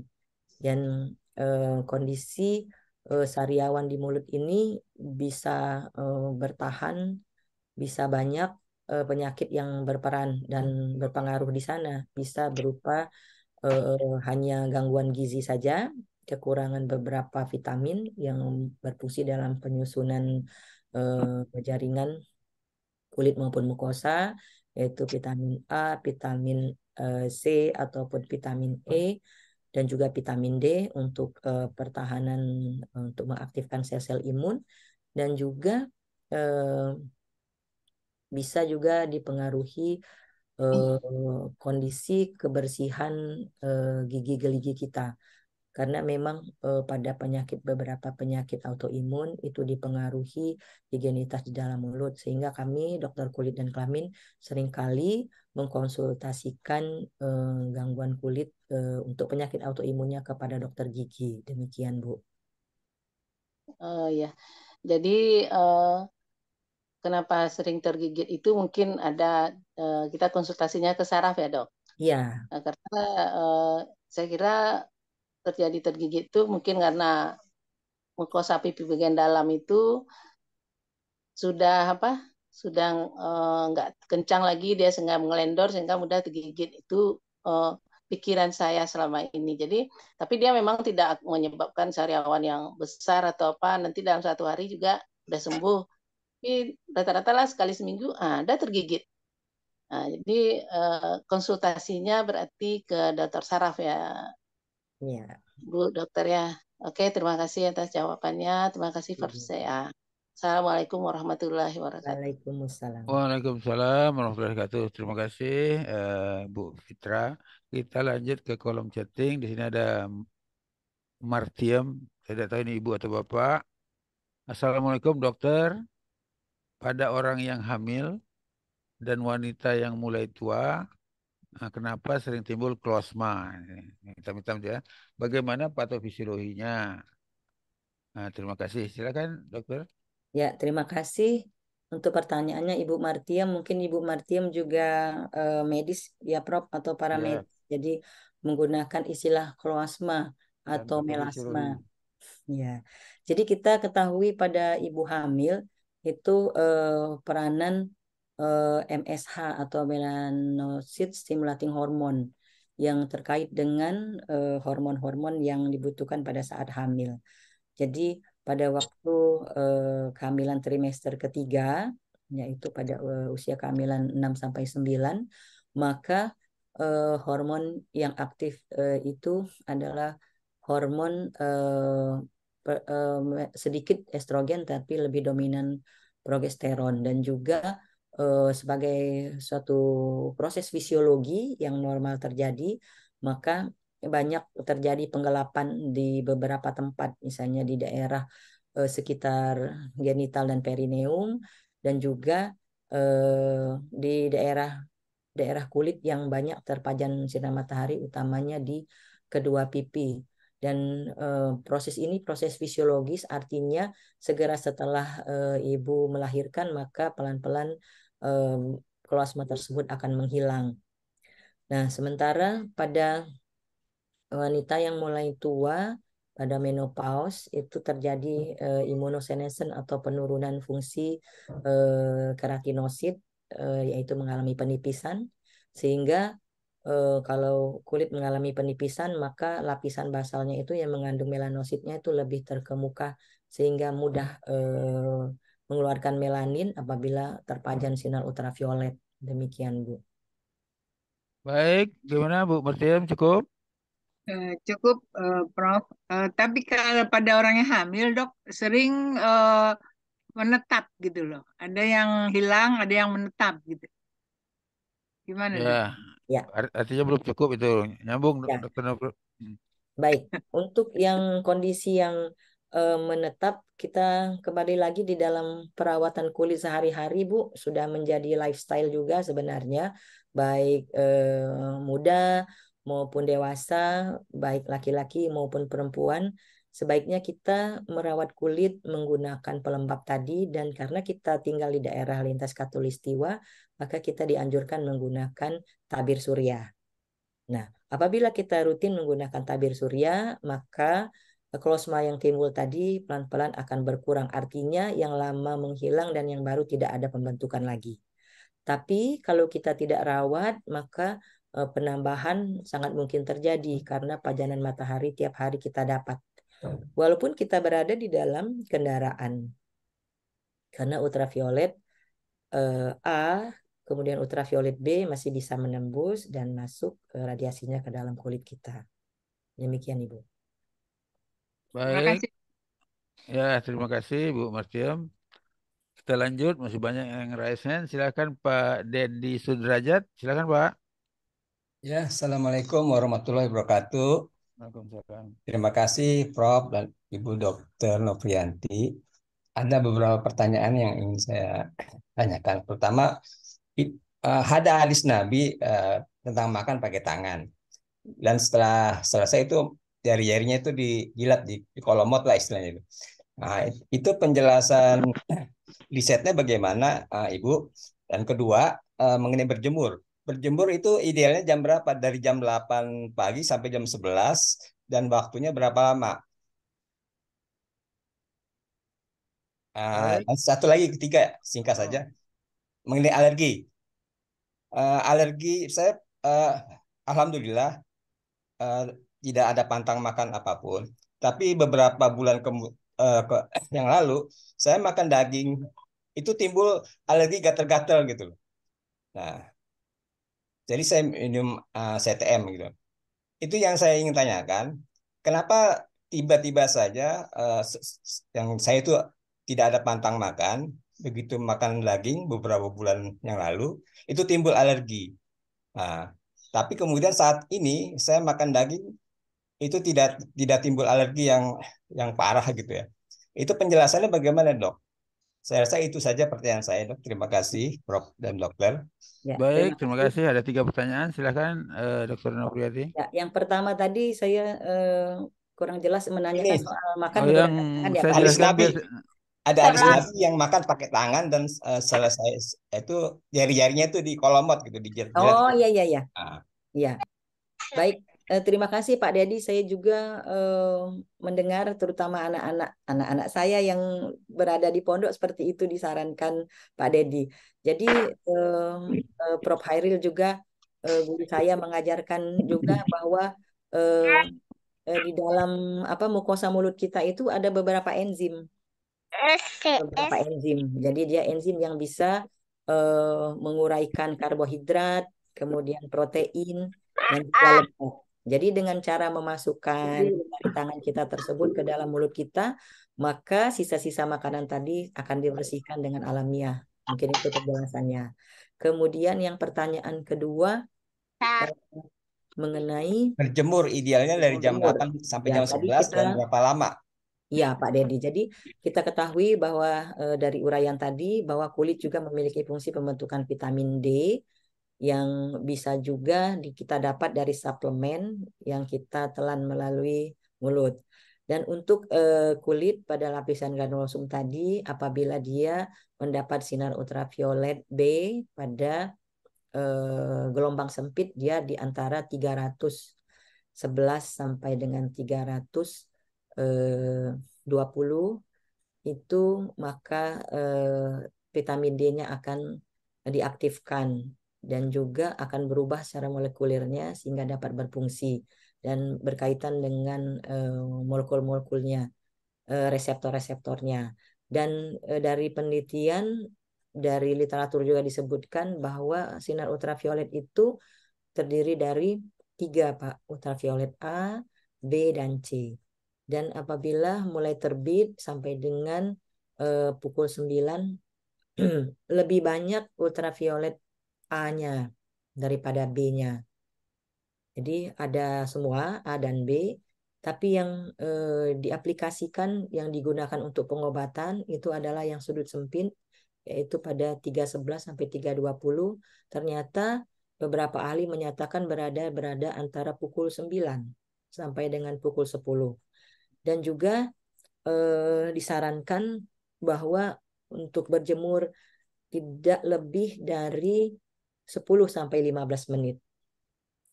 dan eh, kondisi eh, sariawan di mulut ini bisa bertahan bisa banyak penyakit yang berperan dan berpengaruh di sana bisa berupa uh, hanya gangguan gizi saja, kekurangan beberapa vitamin yang berfungsi dalam penyusunan uh, jaringan kulit maupun mukosa, yaitu vitamin A, vitamin uh, C ataupun vitamin E dan juga vitamin D untuk uh, pertahanan untuk mengaktifkan sel-sel imun dan juga uh, bisa juga dipengaruhi Iya. eh, kondisi kebersihan eh, gigi geligi kita karena memang eh, pada penyakit beberapa penyakit autoimun itu dipengaruhi higienitas di dalam mulut sehingga kami dokter kulit dan kelamin seringkali mengkonsultasikan eh, gangguan kulit eh, untuk penyakit autoimunnya kepada dokter gigi demikian Bu. Oh ya. Jadi uh, kenapa sering tergigit itu mungkin ada uh, kita konsultasinya ke saraf ya dok. Iya. Nah, karena uh, saya kira terjadi tergigit itu mungkin karena mukosa pipi bagian dalam itu sudah apa sudah eh, nggak uh, kencang lagi dia sehingga mengelendor sehingga mudah tergigit itu uh, pikiran saya selama ini. Jadi, tapi dia memang tidak menyebabkan sariawan yang besar atau apa. Nanti dalam satu hari juga udah sembuh tapi rata-rata lah sekali seminggu ada ah, tergigit. Nah, jadi eh, konsultasinya berarti ke dokter saraf ya, Iya. Bu dokter ya. Oke, terima kasih atas jawabannya. Terima kasih Farzea. Iya. Ya. Assalamualaikum warahmatullahi wabarakatuh. Waalaikumsalam. Waalaikumsalam warahmatullahi wabarakatuh. Terima kasih eh, Bu Fitra. Kita lanjut ke kolom chatting. Di sini ada Martiam. Saya tidak tahu ini ibu atau bapak. Assalamualaikum dokter pada orang yang hamil dan wanita yang mulai tua, nah, kenapa sering timbul klosma? Hitam-hitam ya. Bagaimana patofisiologinya? Nah, terima kasih. Silakan, dokter. Ya, terima kasih untuk pertanyaannya Ibu Martiam. Mungkin Ibu Martiam juga eh, medis ya, Prof atau para ya. Jadi menggunakan istilah kloasma ya, atau melasma. Ya. Jadi kita ketahui pada ibu hamil itu eh, peranan eh, MSH atau melanocyte stimulating hormone yang terkait dengan hormon eh, hormon-hormon yang dibutuhkan pada saat hamil. Jadi pada waktu eh, kehamilan trimester ketiga, yaitu pada eh, usia kehamilan 6 9, maka eh, hormon yang aktif eh, itu adalah hormon eh, sedikit estrogen tapi lebih dominan progesteron dan juga eh, sebagai suatu proses fisiologi yang normal terjadi maka banyak terjadi penggelapan di beberapa tempat misalnya di daerah eh, sekitar genital dan perineum dan juga eh, di daerah daerah kulit yang banyak terpajan sinar matahari utamanya di kedua pipi dan e, proses ini proses fisiologis artinya segera setelah e, ibu melahirkan maka pelan-pelan e, kloasma tersebut akan menghilang. Nah, sementara pada wanita yang mulai tua pada menopause itu terjadi eh, imunosenesen imunosenesen atau penurunan fungsi e, keratinosit e, yaitu mengalami penipisan sehingga eh, kalau kulit mengalami penipisan maka lapisan basalnya itu yang mengandung melanositnya itu lebih terkemuka sehingga mudah eh, mengeluarkan melanin apabila terpajan sinar ultraviolet. Demikian, Bu. Baik, gimana Bu Bertiam cukup? Eh, cukup, uh, Prof. Uh, tapi kalau pada orang yang hamil, dok, sering uh, menetap gitu loh. Ada yang hilang, ada yang menetap gitu. Gimana? Ya, Ya. Artinya belum cukup itu. Nyambung ya. dokter hmm. Baik, untuk yang kondisi yang uh, menetap kita kembali lagi di dalam perawatan kulit sehari-hari, Bu, sudah menjadi lifestyle juga sebenarnya, baik uh, muda maupun dewasa, baik laki-laki maupun perempuan sebaiknya kita merawat kulit menggunakan pelembab tadi dan karena kita tinggal di daerah lintas katulistiwa, maka kita dianjurkan menggunakan tabir surya. Nah, apabila kita rutin menggunakan tabir surya, maka klosma yang timbul tadi pelan-pelan akan berkurang. Artinya yang lama menghilang dan yang baru tidak ada pembentukan lagi. Tapi kalau kita tidak rawat, maka eh, penambahan sangat mungkin terjadi karena pajanan matahari tiap hari kita dapat walaupun kita berada di dalam kendaraan. Karena ultraviolet uh, A, kemudian ultraviolet B masih bisa menembus dan masuk eh, radiasinya ke dalam kulit kita. Demikian Ibu. Baik. Ya, terima kasih Bu Martiem Kita lanjut, masih banyak yang raise hand. Silakan Pak Dedi Sudrajat. Silakan Pak. Ya, Assalamualaikum warahmatullahi wabarakatuh. Terima kasih Prof. dan Ibu Dr. Novrianti. Ada beberapa pertanyaan yang ingin saya tanyakan. Pertama, eh, ada hadis Nabi eh, tentang makan pakai tangan. Dan setelah selesai itu jari-jarinya itu digilat di, di kolomot lah istilahnya itu. Nah, itu penjelasan risetnya bagaimana eh, Ibu. Dan kedua, mengenai berjemur berjemur itu idealnya jam berapa? Dari jam 8 pagi sampai jam 11 dan waktunya berapa lama? Uh, satu lagi ketiga ya? singkat saja oh. mengenai alergi. Uh, alergi saya uh, alhamdulillah uh, tidak ada pantang makan apapun. Tapi beberapa bulan ke, uh, *coughs* ke yang lalu saya makan daging itu timbul alergi gatal-gatal gitu Nah, jadi saya minum uh, eh, CTM gitu. Itu yang saya ingin tanyakan, kenapa tiba-tiba saja uh, yang saya itu tidak ada pantang makan, begitu makan daging beberapa bulan yang lalu itu timbul alergi. Nah, tapi kemudian saat ini saya makan daging itu tidak tidak timbul alergi yang yang parah gitu ya. Itu penjelasannya bagaimana dok? Saya rasa itu saja pertanyaan saya, dok. Terima kasih, Prof. dan Dokter. Ya, Baik, terima kasih. kasih. Ada tiga pertanyaan. Silakan, uh, Dokter Nopriati. Ya, yang pertama tadi saya uh, kurang jelas menanyakan Ini. soal makan. Oh, yang ya, jelaskan, Nabi. Ada alis Nabi yang makan pakai tangan dan uh, eh, selesai itu jari-jarinya itu di kolomot gitu di jari. Oh iya iya iya. Nah. Iya. Baik, Eh, terima kasih Pak Dedi. Saya juga eh, mendengar terutama anak-anak anak-anak saya yang berada di pondok seperti itu disarankan Pak Dedi. Jadi eh, eh, Prof Hairil juga eh, guru saya mengajarkan juga bahwa eh, eh, di dalam apa mukosa mulut kita itu ada beberapa enzim. Beberapa enzim. Jadi dia enzim yang bisa eh, menguraikan karbohidrat, kemudian protein dan juga ah. lemak. Jadi dengan cara memasukkan iya. tangan kita tersebut ke dalam mulut kita, maka sisa-sisa makanan tadi akan dibersihkan dengan alamiah. Mungkin itu penjelasannya. Kemudian yang pertanyaan kedua nah. eh, mengenai berjemur idealnya dari jam 8 sampai ya, jam 11 kita, dan berapa lama? Ya, Pak Dedi. Jadi kita ketahui bahwa e, dari uraian tadi bahwa kulit juga memiliki fungsi pembentukan vitamin D yang bisa juga kita dapat dari suplemen yang kita telan melalui mulut. Dan untuk uh, kulit pada lapisan granulosum tadi, apabila dia mendapat sinar ultraviolet B pada uh, gelombang sempit, dia di antara 311 sampai dengan 320 eh, itu maka uh, vitamin D-nya akan diaktifkan dan juga akan berubah secara molekulernya sehingga dapat berfungsi dan berkaitan dengan eh, molekul-molekulnya, eh, reseptor-reseptornya. Dan eh, dari penelitian dari literatur juga disebutkan bahwa sinar ultraviolet itu terdiri dari tiga pak ultraviolet A, B dan C. Dan apabila mulai terbit sampai dengan pukul 9 *clears throat* lebih banyak ultraviolet A-nya daripada B-nya. Jadi ada semua A dan B, tapi yang eh, diaplikasikan yang digunakan untuk pengobatan itu adalah yang sudut sempit yaitu pada 311 sampai 320 ternyata beberapa ahli menyatakan berada berada antara pukul 9 sampai dengan pukul 10. Dan juga eh, disarankan bahwa untuk berjemur tidak lebih dari 10 sampai 15 menit.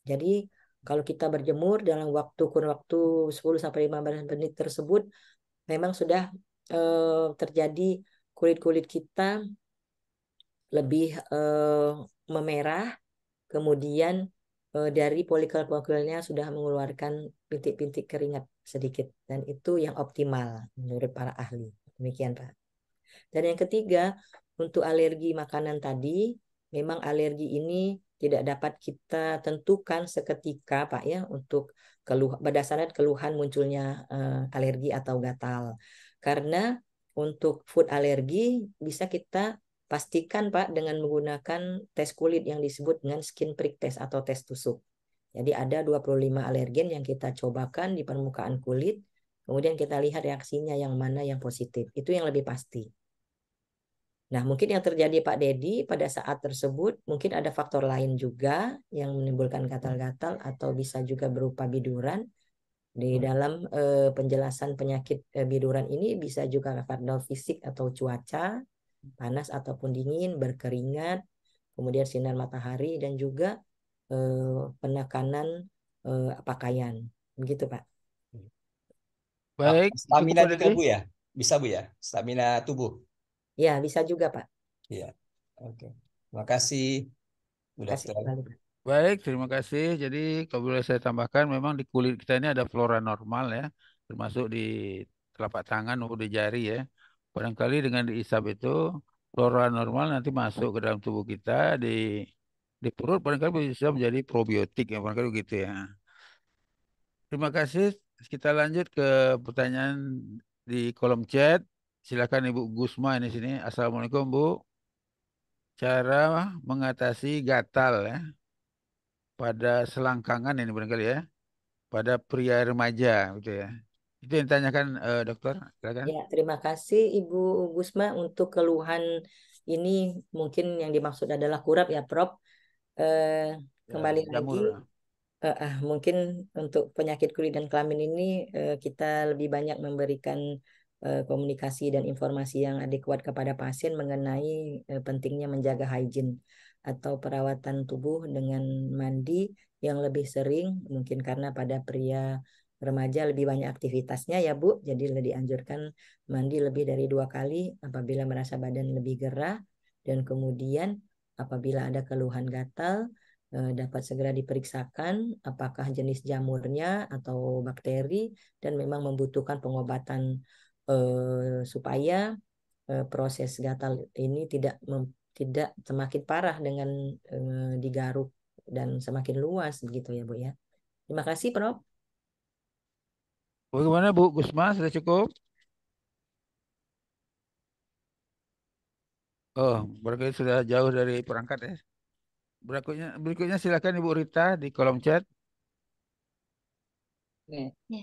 Jadi kalau kita berjemur dalam waktu kurun waktu 10 sampai 15 menit tersebut memang sudah eh, terjadi kulit-kulit kita lebih eh, memerah, kemudian eh, dari polikel polikelnya sudah mengeluarkan pintik-pintik keringat sedikit dan itu yang optimal menurut para ahli. Demikian Pak. Dan yang ketiga, untuk alergi makanan tadi memang alergi ini tidak dapat kita tentukan seketika Pak ya untuk keluh berdasarkan keluhan munculnya uh, alergi atau gatal. Karena untuk food alergi bisa kita pastikan Pak dengan menggunakan tes kulit yang disebut dengan skin prick test atau tes tusuk. Jadi ada 25 alergen yang kita cobakan di permukaan kulit, kemudian kita lihat reaksinya yang mana yang positif. Itu yang lebih pasti. Nah, mungkin yang terjadi Pak Dedi pada saat tersebut mungkin ada faktor lain juga yang menimbulkan gatal-gatal atau bisa juga berupa biduran. Di hmm. dalam eh, penjelasan penyakit eh, biduran ini bisa juga faktor fisik atau cuaca, panas ataupun dingin, berkeringat, kemudian sinar matahari dan juga eh, penekanan eh, pakaian. Begitu, Pak. Baik, stamina juga Bu ya? Bisa Bu ya? Stamina tubuh. Ya, bisa juga, Pak. Iya. Oke. Terima kasih. Udah terima kasih Baik, terima kasih. Jadi kalau boleh saya tambahkan, memang di kulit kita ini ada flora normal ya, termasuk di telapak tangan maupun di jari ya. Barangkali dengan diisap itu flora normal nanti masuk ke dalam tubuh kita di di perut barangkali bisa menjadi probiotik ya barangkali begitu ya. Terima kasih. Kita lanjut ke pertanyaan di kolom chat. Silakan Ibu Gusma di sini. Assalamualaikum Bu. Cara mengatasi gatal ya pada selangkangan ini barangkali ya pada pria remaja gitu ya. Itu yang ditanyakan uh, dokter. Silakan. Ya, terima kasih Ibu Gusma untuk keluhan ini mungkin yang dimaksud adalah kurap ya Prof. Uh, eh, ya, kembali ya, lagi. Uh, uh, mungkin untuk penyakit kulit dan kelamin ini uh, kita lebih banyak memberikan Eh, komunikasi dan informasi yang adekuat kepada pasien mengenai eh, pentingnya menjaga hygiene atau perawatan tubuh dengan mandi yang lebih sering mungkin karena pada pria remaja lebih banyak aktivitasnya ya Bu jadi lebih dianjurkan mandi lebih dari dua kali apabila merasa badan lebih gerah dan kemudian apabila ada keluhan gatal eh, dapat segera diperiksakan apakah jenis jamurnya atau bakteri dan memang membutuhkan pengobatan Eh, supaya eh, proses gatal ini tidak mem, tidak semakin parah dengan eh, digaruk dan semakin luas begitu ya Bu ya. Terima kasih Prof. Bagaimana Bu Gusma sudah cukup? Oh, berarti sudah jauh dari perangkat ya. Berikutnya, berikutnya silakan Ibu Rita di kolom chat. Oke. Ya.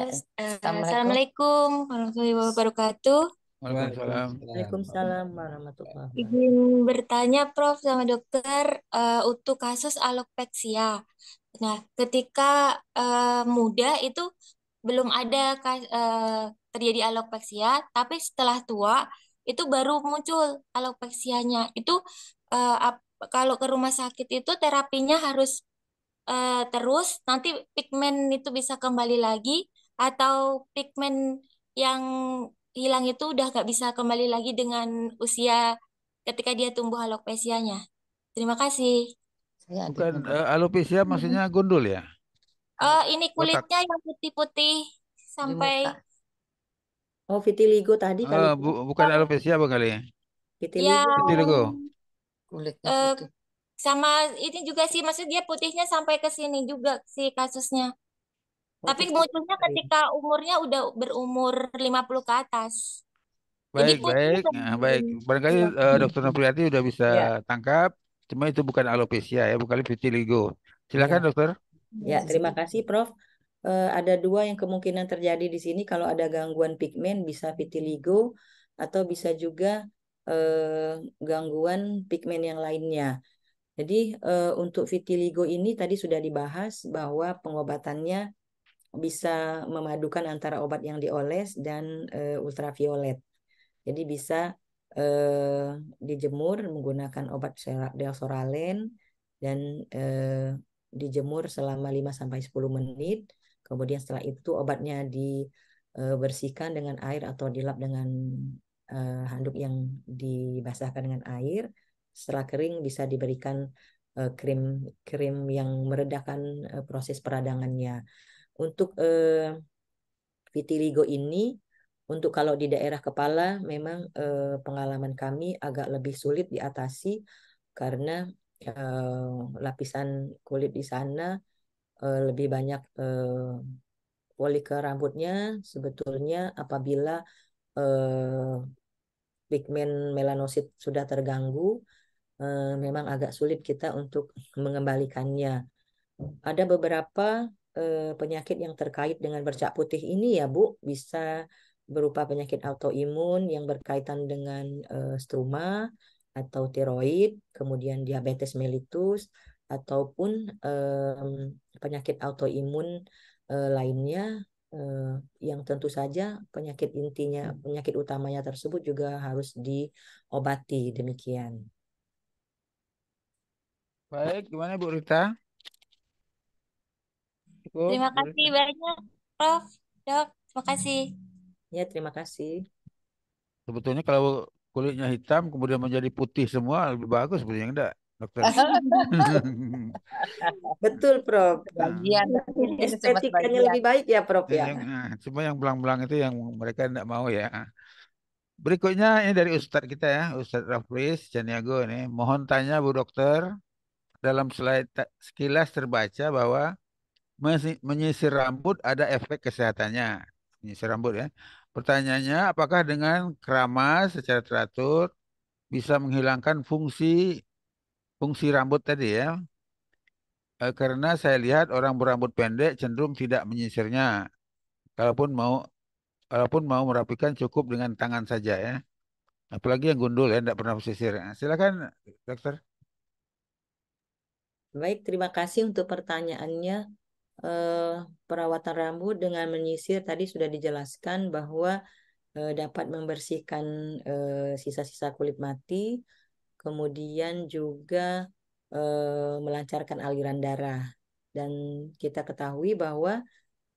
Eh, Assalamualaikum. warahmatullahi wabarakatuh. Waalaikumsalam. Waalaikumsalam warahmatullahi wabarakatuh. Izin bertanya Prof sama dokter uh, untuk kasus alopeksia. Nah, ketika uh, muda itu belum ada uh, terjadi alopeksia, tapi setelah tua itu baru muncul alopeksianya. Itu uh, ap, kalau ke rumah sakit itu terapinya harus uh, terus nanti pigmen itu bisa kembali lagi atau pigmen yang hilang itu udah nggak bisa kembali lagi dengan usia ketika dia tumbuh alopesianya. Terima kasih. Bukan uh, alopecia maksudnya gundul ya? Uh, ini kulitnya Otak. yang putih-putih sampai Oh, vitiligo tadi kali. Uh, bu bukan alopecia apa kali? Ya? Vitiligo. Ya, vitiligo. Kulitnya uh, Sama ini juga sih maksud dia putihnya sampai ke sini juga sih kasusnya. Tapi munculnya ketika umurnya udah berumur 50 ke atas. Baik, Jadi baik, nah, baik. Barangkali uh, dokter Nopriati udah bisa ya. tangkap, cuma itu bukan alopecia ya, bukan vitiligo. Iya. Silakan ya. dokter. Ya, terima kasih Prof. Uh, ada dua yang kemungkinan terjadi di sini. Kalau ada gangguan pigmen bisa vitiligo atau bisa juga uh, gangguan pigmen yang lainnya. Jadi uh, untuk vitiligo ini tadi sudah dibahas bahwa pengobatannya bisa memadukan antara obat yang dioles dan e, ultraviolet. Jadi bisa e, dijemur menggunakan obat deosoralen dan e, dijemur selama 5 sampai 10 menit. Kemudian setelah itu obatnya dibersihkan dengan air atau dilap dengan uh, handuk yang dibasahkan dengan air. Setelah kering bisa diberikan krim krim yang meredakan proses peradangannya. Untuk eh, vitiligo ini, untuk kalau di daerah kepala memang eh, pengalaman kami agak lebih sulit diatasi karena eh, lapisan kulit di sana eh, lebih banyak eh, folikel rambutnya sebetulnya apabila eh, pigmen melanosit sudah terganggu, eh, memang agak sulit kita untuk mengembalikannya. Ada beberapa Eh, penyakit yang terkait dengan bercak putih ini ya Bu bisa berupa penyakit autoimun yang berkaitan dengan eh, struma atau tiroid, kemudian diabetes mellitus ataupun eh, penyakit autoimun lainnya yang tentu saja penyakit intinya hmm. penyakit utamanya tersebut juga harus diobati demikian. Baik, gimana Bu Rita? Oh, Terima kasih banyak, Prof. Dok, terima kasih. Ya, terima kasih. Sebetulnya kalau kulitnya hitam kemudian menjadi putih semua lebih bagus sebetulnya enggak, dokter? *laughs* Betul, Prof. Bagian estetikanya lebih baik ya, Prof ya. Yang, cuma nah, yang belang-belang itu yang mereka enggak mau ya. Berikutnya ini dari Ustadz kita ya, Ustadz Rafli Janiago ini, Mohon tanya Bu Dokter, dalam slide sekilas terbaca bahwa menyisir rambut ada efek kesehatannya. Menyisir rambut ya. Pertanyaannya, apakah dengan keramas secara teratur bisa menghilangkan fungsi fungsi rambut tadi ya? E, karena saya lihat orang berambut pendek cenderung tidak menyisirnya. Kalaupun mau kalaupun mau merapikan cukup dengan tangan saja ya. Apalagi yang gundul ya, tidak pernah pesisir. Silakan, dokter. Baik, terima kasih untuk pertanyaannya eh, perawatan rambut dengan menyisir tadi sudah dijelaskan bahwa eh, dapat membersihkan eh, sisa-sisa eh, kulit mati, kemudian juga eh, melancarkan aliran darah. Dan kita ketahui bahwa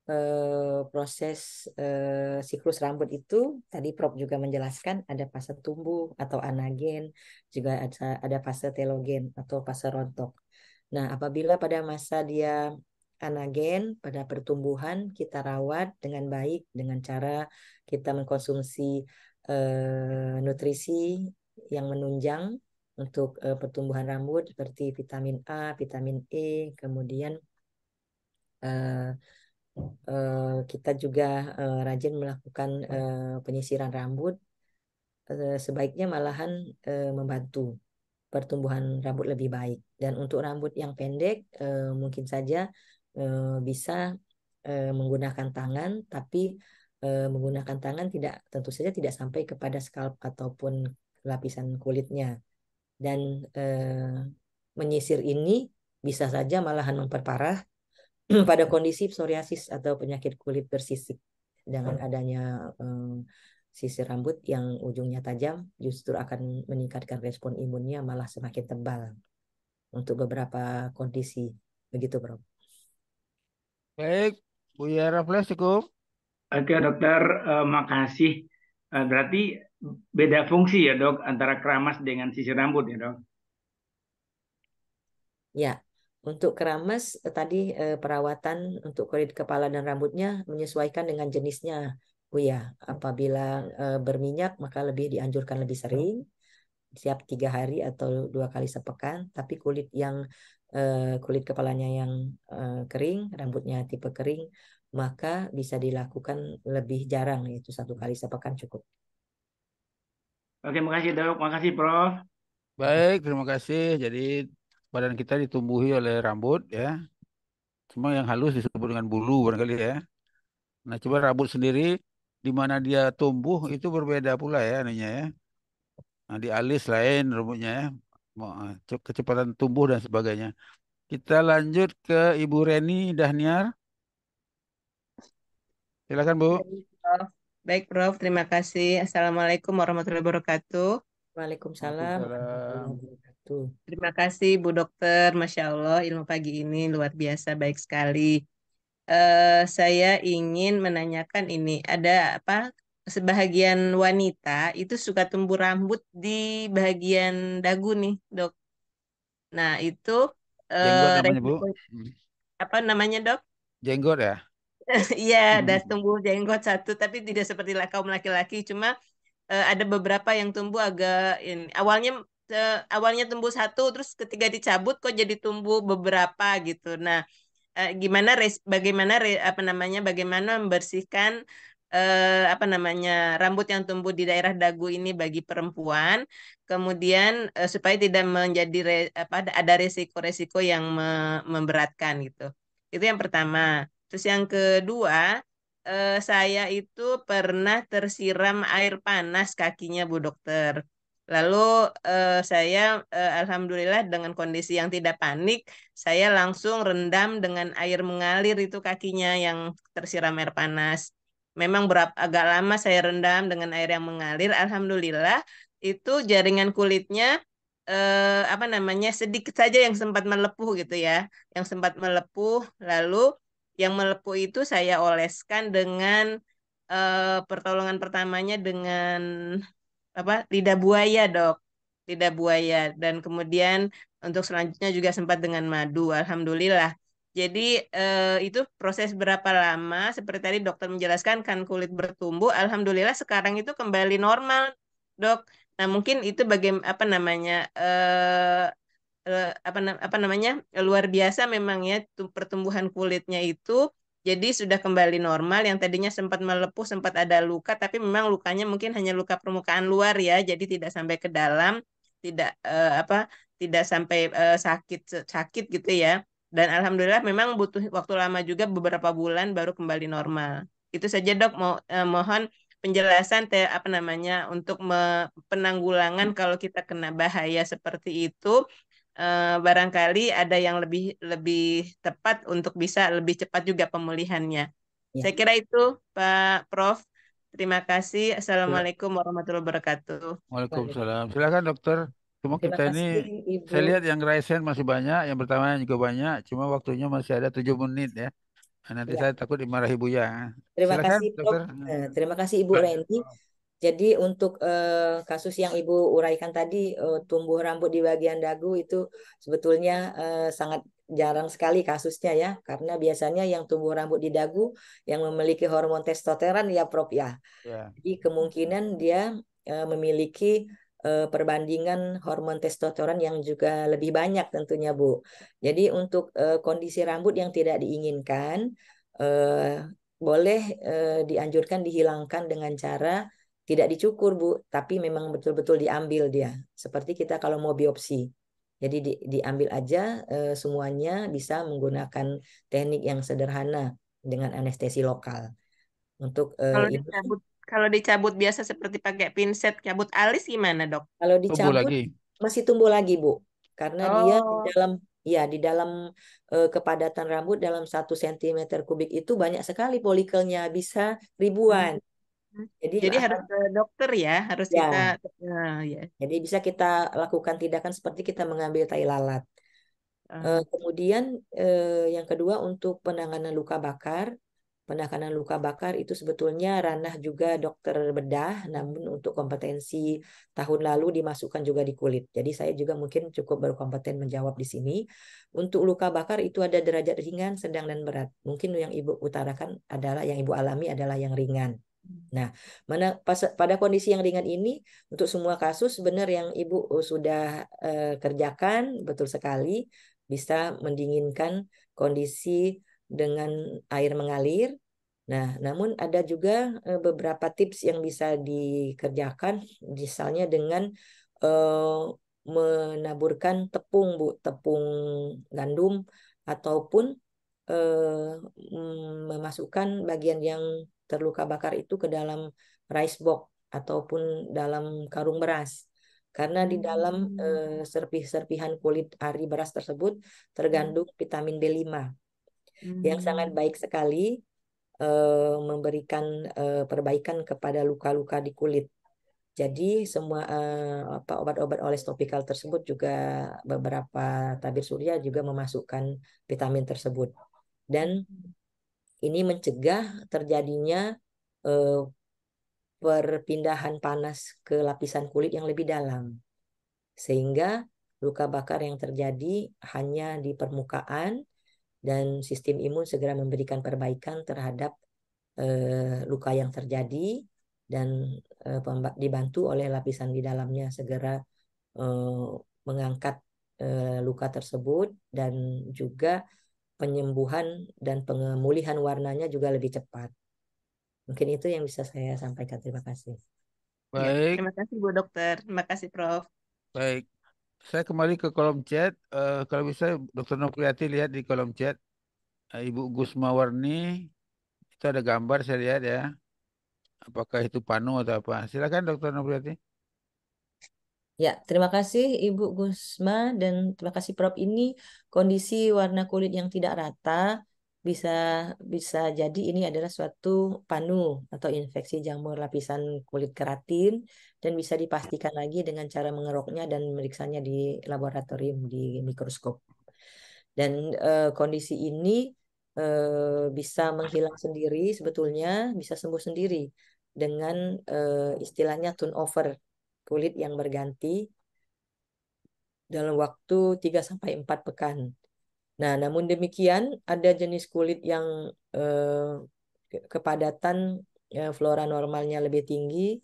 eh, proses eh, siklus rambut itu tadi Prof juga menjelaskan ada fase tumbuh atau anagen, juga ada ada fase telogen atau fase rontok. Nah, apabila pada masa dia Anagen pada pertumbuhan kita rawat dengan baik dengan cara kita mengkonsumsi uh, nutrisi yang menunjang untuk uh, pertumbuhan rambut seperti vitamin A, vitamin E, kemudian uh, uh, kita juga uh, rajin melakukan uh, penyisiran rambut sebaiknya malahan membantu pertumbuhan rambut lebih baik dan untuk rambut yang pendek mungkin saja Eh, bisa eh, menggunakan tangan, tapi eh, menggunakan tangan tidak tentu saja tidak sampai kepada scalp ataupun lapisan kulitnya. Dan menyisir ini bisa saja malahan memperparah *clears throat* pada kondisi psoriasis atau penyakit kulit bersisik dengan adanya sisir rambut yang ujungnya tajam justru akan meningkatkan respon imunnya malah semakin tebal untuk beberapa kondisi begitu bro. Baik, Buya Raffles cukup. Oke dokter, uh, makasih. Uh, berarti beda fungsi ya dok antara keramas dengan sisir rambut ya dok? Ya, untuk keramas eh, tadi uh, perawatan untuk kulit kepala dan rambutnya menyesuaikan dengan jenisnya. Bu ya, apabila uh, berminyak maka lebih dianjurkan lebih sering, Siap tiga hari atau dua kali sepekan. Tapi kulit yang Eh, kulit kepalanya yang eh, kering, rambutnya tipe kering, maka bisa dilakukan lebih jarang, yaitu satu kali sepekan cukup. Oke, makasih dok, makasih Prof. Baik, terima kasih. Jadi badan kita ditumbuhi oleh rambut ya. semua yang halus disebut dengan bulu barangkali ya. Nah, coba rambut sendiri di mana dia tumbuh itu berbeda pula ya anunya ya. Nah, di alis lain rambutnya ya kecepatan tumbuh dan sebagainya. Kita lanjut ke Ibu Reni Dahniar. Silakan Bu. Baik Prof, terima kasih. Assalamualaikum warahmatullahi wabarakatuh. Waalaikumsalam. Waalaikumsalam. Terima kasih Bu Dokter, Masya Allah ilmu pagi ini luar biasa baik sekali. Uh, saya ingin menanyakan ini ada apa sebahagian wanita itu suka tumbuh rambut di bagian dagu nih, Dok. Nah, itu uh, namanya, Bu. Hmm. apa namanya, Dok? Jenggot ya? *laughs* Iya, ada hmm. tumbuh jenggot satu tapi tidak seperti kaum laki-laki, cuma uh, ada beberapa yang tumbuh agak ini. Awalnya uh, awalnya tumbuh satu terus ketika dicabut kok jadi tumbuh beberapa gitu. Nah, gimana res, bagaimana re, apa namanya bagaimana membersihkan eh, apa namanya rambut yang tumbuh di daerah dagu ini bagi perempuan kemudian eh, supaya tidak menjadi re, apa ada resiko-resiko yang me, memberatkan gitu itu yang pertama terus yang kedua eh, saya itu pernah tersiram air panas kakinya Bu dokter Lalu eh, saya eh, alhamdulillah dengan kondisi yang tidak panik, saya langsung rendam dengan air mengalir itu kakinya yang tersiram air panas memang berapa agak lama saya rendam dengan air yang mengalir alhamdulillah itu jaringan kulitnya eh, apa namanya sedikit saja yang sempat melepuh gitu ya yang sempat melepuh lalu yang melepuh itu saya oleskan dengan eh, pertolongan pertamanya dengan apa lidah buaya dok lidah buaya dan kemudian untuk selanjutnya juga sempat dengan madu alhamdulillah jadi eh, itu proses berapa lama? Seperti tadi dokter menjelaskan kan kulit bertumbuh. Alhamdulillah sekarang itu kembali normal, dok. Nah mungkin itu bagaimana apa namanya eh, eh apa apa namanya luar biasa memang ya pertumbuhan kulitnya itu. Jadi sudah kembali normal yang tadinya sempat melepuh, sempat ada luka tapi memang lukanya mungkin hanya luka permukaan luar ya, jadi tidak sampai ke dalam, tidak eh, apa tidak sampai eh, sakit sakit gitu ya. Dan alhamdulillah memang butuh waktu lama juga beberapa bulan baru kembali normal. Itu saja dok, mo eh, mohon penjelasan te apa namanya untuk penanggulangan kalau kita kena bahaya seperti itu eh, barangkali ada yang lebih lebih tepat untuk bisa lebih cepat juga pemulihannya. Ya. Saya kira itu Pak Prof. Terima kasih. Ya. Assalamualaikum warahmatullahi wabarakatuh. Waalaikumsalam. Silakan dokter. Cuma Terima kita ini, kasih saya lihat yang raise masih banyak, yang pertama juga banyak, cuma waktunya masih ada tujuh menit ya. Nah, nanti ya. saya takut dimarahi Bu ya. Terima Silakan, kasih dokter. Nah, terima kasih Ibu Randy. Jadi untuk eh, kasus yang Ibu uraikan tadi eh, tumbuh rambut di bagian dagu itu sebetulnya eh, sangat jarang sekali kasusnya ya karena biasanya yang tumbuh rambut di dagu yang memiliki hormon testosteron ya prop ya. Ya. Jadi kemungkinan dia eh, memiliki Eh, perbandingan hormon testosteron yang juga lebih banyak tentunya Bu. Jadi untuk eh, kondisi rambut yang tidak diinginkan eh, boleh dianjurkan dihilangkan dengan cara tidak dicukur Bu, tapi memang betul-betul diambil dia. Seperti kita kalau mau biopsi. Jadi di, diambil aja semuanya bisa menggunakan teknik yang sederhana dengan anestesi lokal. Untuk kalau ini, kalau dicabut biasa seperti pakai pinset, cabut alis gimana dok? Kalau dicabut tumbuh lagi. masih tumbuh lagi bu, karena oh. dia di oh. dalam ya di dalam uh, kepadatan rambut dalam satu sentimeter kubik itu banyak sekali polikelnya bisa ribuan. Hmm. Jadi, Jadi harus ke dokter ya, harus ya. kita. Nah, ya. Jadi bisa kita lakukan tindakan seperti kita mengambil tai lalat. Uh. Kemudian uh, yang kedua untuk penanganan luka bakar penekanan luka bakar itu sebetulnya ranah juga dokter bedah, namun untuk kompetensi tahun lalu dimasukkan juga di kulit. Jadi saya juga mungkin cukup berkompeten menjawab di sini. Untuk luka bakar itu ada derajat ringan, sedang, dan berat. Mungkin yang Ibu utarakan adalah, yang Ibu alami adalah yang ringan. Hmm. Nah, mana pas, pada kondisi yang ringan ini untuk semua kasus benar yang Ibu uh, sudah eh, kerjakan betul sekali bisa mendinginkan kondisi dengan air mengalir. Nah, namun ada juga eh, beberapa tips yang bisa dikerjakan, misalnya dengan uh, menaburkan tepung, bu, tepung gandum ataupun uh, memasukkan bagian yang terluka bakar itu ke dalam rice box ataupun dalam karung beras karena di dalam uh, serpih-serpihan kulit ari beras tersebut tergandung hmm. vitamin B5 hmm. yang sangat baik sekali uh, memberikan uh, perbaikan kepada luka-luka di kulit. Jadi semua uh, obat-obat oles topikal tersebut juga beberapa tabir surya juga memasukkan vitamin tersebut. Dan ini mencegah terjadinya uh, perpindahan panas ke lapisan kulit yang lebih dalam. Sehingga luka bakar yang terjadi hanya di permukaan dan sistem imun segera memberikan perbaikan terhadap eh, luka yang terjadi dan eh, dibantu oleh lapisan di dalamnya segera eh, mengangkat eh, luka tersebut dan juga penyembuhan dan pengemulihan warnanya juga lebih cepat. Mungkin itu yang bisa saya sampaikan. Terima kasih. Baik. Ya, terima kasih Bu Dokter. Terima kasih Prof. Baik. Saya kembali ke kolom chat. Uh, kalau bisa Dokter Nukriati lihat di kolom chat. Uh, Ibu Warni. Itu ada gambar saya lihat ya. Apakah itu panu atau apa. Silakan Dokter Nukriati. Ya, terima kasih Ibu Gusma dan terima kasih Prof. Ini kondisi warna kulit yang tidak rata bisa bisa jadi ini adalah suatu panu atau infeksi jamur lapisan kulit keratin dan bisa dipastikan lagi dengan cara mengeroknya dan memeriksanya di laboratorium di mikroskop. Dan e, kondisi ini e, bisa menghilang sendiri sebetulnya, bisa sembuh sendiri dengan e, istilahnya turnover kulit yang berganti dalam waktu 3 sampai 4 pekan Nah, namun demikian ada jenis kulit yang eh, kepadatan eh, flora normalnya lebih tinggi,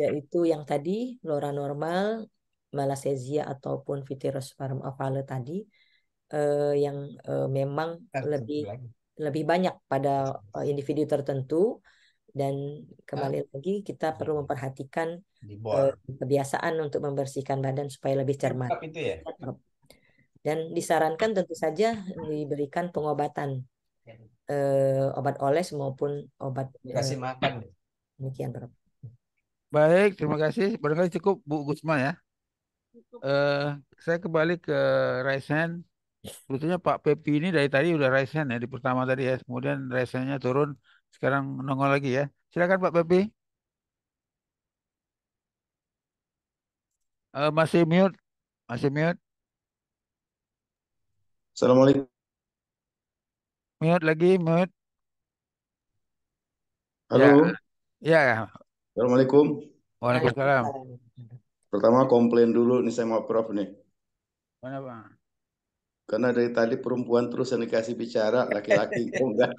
yaitu yang tadi flora normal malasezia ataupun Vitirosparum ovale tadi eh, yang eh, memang lebih lagi. lebih banyak pada eh, individu tertentu dan kembali ah. lagi kita perlu memperhatikan eh, kebiasaan untuk membersihkan badan supaya lebih cermat. Itu ya? dan disarankan tentu saja diberikan pengobatan eh, obat oles maupun obat dikasih eh, makan demikian Prof. Baik, terima kasih. Barangkali cukup Bu Gusma ya. eh, saya kembali ke Raisen Sebetulnya Pak Pepi ini dari tadi udah Raisen ya di pertama tadi ya. Kemudian raise turun, sekarang nongol lagi ya. Silakan Pak Pepi. Uh, masih mute, masih mute. Assalamualaikum. Mute lagi, mute. Halo. Ya. ya. Assalamualaikum. Waalaikumsalam. Pertama komplain dulu nih saya mau Prof nih. Mana Bang? Karena dari tadi perempuan terus yang dikasih bicara, laki-laki *laughs* kok enggak.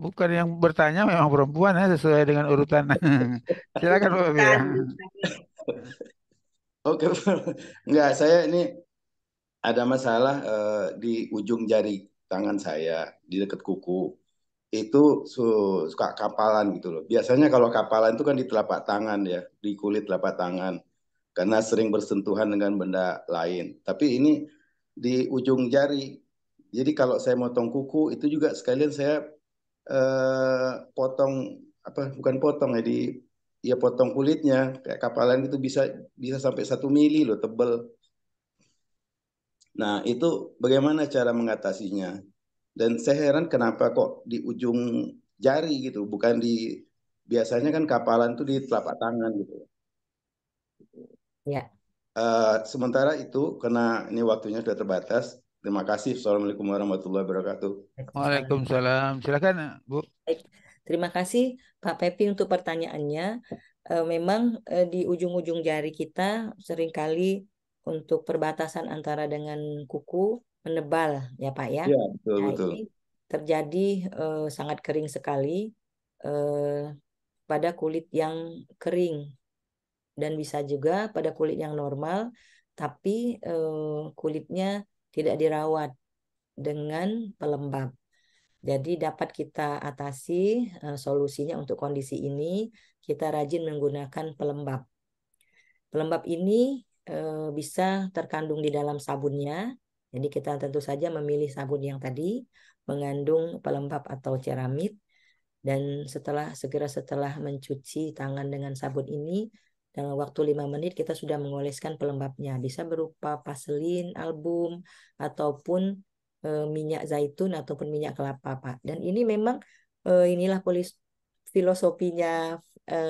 Bukan yang bertanya memang perempuan ya sesuai dengan urutan. *laughs* Silakan Pak Oke, enggak saya ini ada masalah uh, di ujung jari tangan saya di dekat kuku itu su suka kapalan gitu loh. Biasanya kalau kapalan itu kan di telapak tangan ya, di kulit telapak tangan. Karena sering bersentuhan dengan benda lain. Tapi ini di ujung jari. Jadi kalau saya motong kuku itu juga sekalian saya eh, potong apa bukan potong ya di ya potong kulitnya kayak kapalan itu bisa bisa sampai satu mili loh tebel Nah, itu bagaimana cara mengatasinya? Dan saya heran kenapa kok di ujung jari gitu, bukan di biasanya kan kapalan tuh di telapak tangan gitu. Ya. Uh, sementara itu karena ini waktunya sudah terbatas. Terima kasih. Assalamualaikum warahmatullahi wabarakatuh. Waalaikumsalam. Silakan, Bu. Baik. Terima kasih Pak Pepi untuk pertanyaannya. Eh, memang eh, di ujung-ujung jari kita seringkali untuk perbatasan antara dengan kuku menebal ya Pak ya. ya betul, nah, betul. ini terjadi uh, sangat kering sekali uh, pada kulit yang kering dan bisa juga pada kulit yang normal tapi uh, kulitnya tidak dirawat dengan pelembab. Jadi dapat kita atasi uh, solusinya untuk kondisi ini kita rajin menggunakan pelembab. Pelembab ini Eh, bisa terkandung di dalam sabunnya. Jadi kita tentu saja memilih sabun yang tadi mengandung pelembab atau ceramid dan setelah segera setelah mencuci tangan dengan sabun ini dalam waktu 5 menit kita sudah mengoleskan pelembabnya bisa berupa vaselin, album ataupun e, minyak zaitun ataupun minyak kelapa Pak. Dan ini memang e, inilah polis filosofinya e,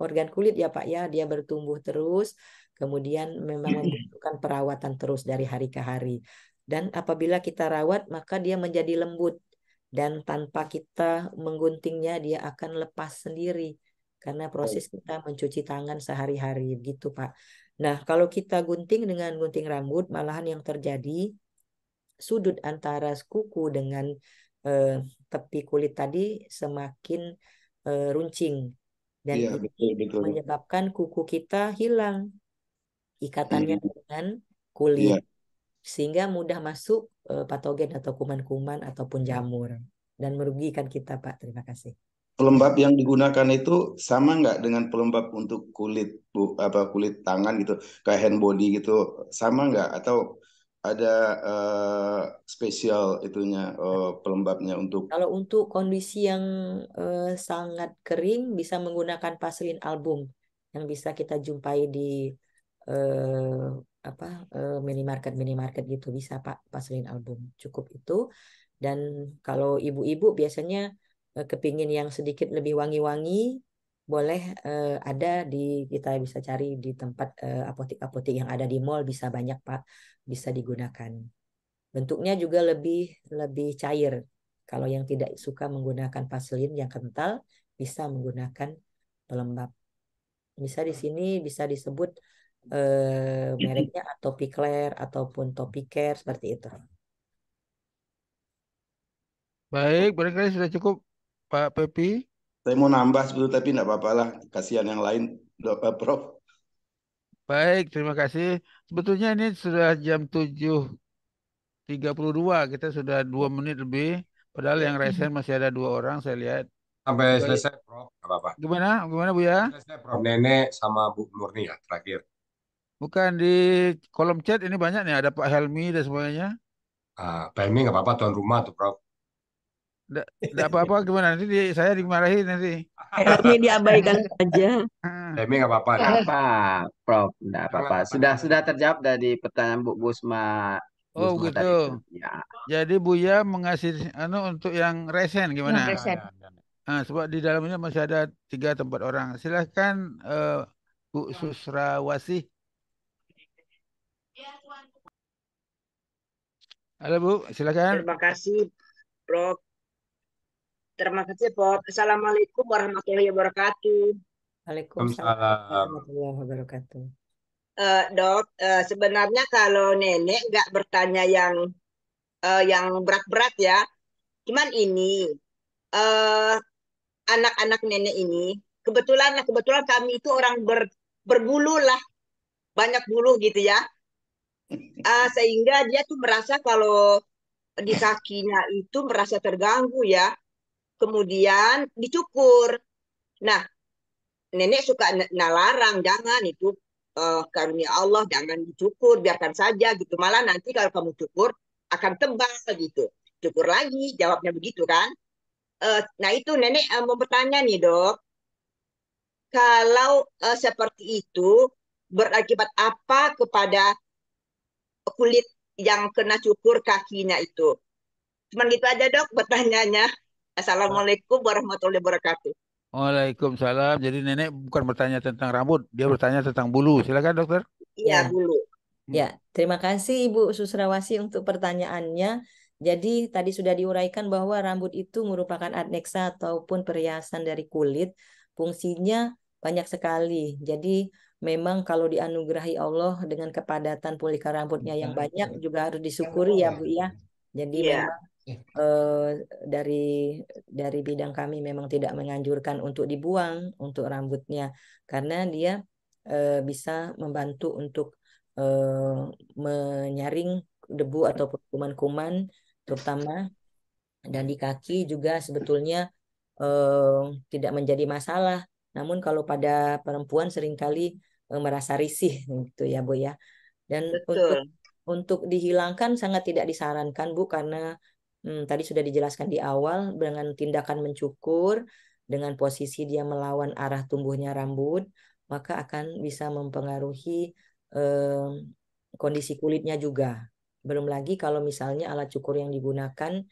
organ kulit ya Pak ya dia bertumbuh terus Kemudian memang membutuhkan perawatan terus dari hari ke hari. Dan apabila kita rawat, maka dia menjadi lembut. Dan tanpa kita mengguntingnya, dia akan lepas sendiri. Karena proses kita mencuci tangan sehari-hari. gitu Pak. Nah, kalau kita gunting dengan gunting rambut, malahan yang terjadi sudut antara kuku dengan eh, tepi kulit tadi semakin eh, runcing dan iya, betul, betul. menyebabkan kuku kita hilang ikatannya hmm. dengan kulit yeah. sehingga mudah masuk uh, patogen atau kuman-kuman ataupun jamur dan merugikan kita Pak. Terima kasih. Pelembab yang digunakan itu sama nggak dengan pelembab untuk kulit bu, apa kulit tangan gitu kayak hand body gitu sama nggak atau ada uh, spesial itunya uh, pelembabnya untuk kalau untuk kondisi yang uh, sangat kering bisa menggunakan vaselin album yang bisa kita jumpai di eh, apa eh, minimarket minimarket gitu bisa Pak paslin album cukup itu dan kalau ibu-ibu biasanya eh, kepingin yang sedikit lebih wangi-wangi boleh eh, ada di kita bisa cari di tempat apotek-apotek eh, yang ada di mall bisa banyak Pak bisa digunakan bentuknya juga lebih lebih cair kalau yang tidak suka menggunakan paslin yang kental bisa menggunakan pelembab bisa di sini bisa disebut eh, iya. mereknya atau Piclair ataupun Topicare seperti itu. Baik, barangkali sudah cukup Pak Pepi. Saya mau nambah sebetulnya tapi tidak apa-apa lah. Kasihan yang lain, Pak eh, Prof. Baik, terima kasih. Sebetulnya ini sudah jam 7.32. Kita sudah dua menit lebih. Padahal yang resen masih ada dua orang saya lihat. Sampai selesai, Prof. Apa-apa. Gimana? Gimana, Bu ya? Selesai, Prof. Nenek sama Bu Murni ya, terakhir. Bukan di kolom chat ini banyak nih ada Pak Helmi dan semuanya. Ah, Pak Helmi nggak apa-apa tuan rumah tuh, Prof. Tidak apa-apa gimana nanti di, saya dimarahin nanti. Helmi diabaikan aja. Hmm. Helmi nggak apa-apa. Nggak apa, Prof. Nggak apa-apa. Sudah sudah terjawab dari pertanyaan Bu Gusma. Oh Gusma gitu. Tadi. Ya. Jadi Buya mengasih anu untuk yang resen gimana? Yang resen. Nah, sebab di dalamnya masih ada tiga tempat orang. Silahkan uh, Bu Susrawasih. Halo Bu, silakan. Terima kasih Prof. Terima kasih Prof. Assalamualaikum warahmatullahi wabarakatuh. Waalaikumsalam warahmatullahi wabarakatuh. Uh, dok, uh, sebenarnya kalau nenek nggak bertanya yang uh, yang berat-berat ya, cuman ini anak anak-anak nenek ini kebetulan kebetulan kami itu orang ber, berbulu lah banyak bulu gitu ya uh, sehingga dia tuh merasa kalau di kakinya itu merasa terganggu ya kemudian dicukur nah nenek suka nalarang jangan itu uh, karunia Allah jangan dicukur biarkan saja gitu malah nanti kalau kamu cukur akan tebal gitu cukur lagi jawabnya begitu kan uh, nah itu nenek uh, mau bertanya nih dok kalau uh, seperti itu berakibat apa kepada kulit yang kena cukur kakinya itu. Cuman gitu aja dok bertanyanya. Assalamualaikum warahmatullahi wabarakatuh. Waalaikumsalam. Jadi nenek bukan bertanya tentang rambut, dia hmm. bertanya tentang bulu. Silakan dokter. Iya, ya. bulu. Ya, terima kasih Ibu Susrawasi untuk pertanyaannya. Jadi tadi sudah diuraikan bahwa rambut itu merupakan adneksa ataupun perhiasan dari kulit. Fungsinya banyak sekali. Jadi memang kalau dianugerahi Allah dengan kepadatan pulika rambutnya yang iya. banyak juga harus disyukuri ya Bu ya. Jadi yeah. memang eh, dari dari bidang kami memang tidak menganjurkan untuk dibuang untuk rambutnya karena dia eh, bisa membantu untuk eh, menyaring debu atau kuman-kuman terutama dan di kaki juga sebetulnya eh, tidak menjadi masalah namun kalau pada perempuan seringkali eh, merasa risih gitu ya Bu ya. Dan Betul. untuk untuk dihilangkan sangat tidak disarankan Bu karena hmm, tadi sudah dijelaskan di awal dengan tindakan mencukur dengan posisi dia melawan arah tumbuhnya rambut maka akan bisa mempengaruhi eh, kondisi kulitnya juga. Belum lagi kalau misalnya alat cukur yang digunakan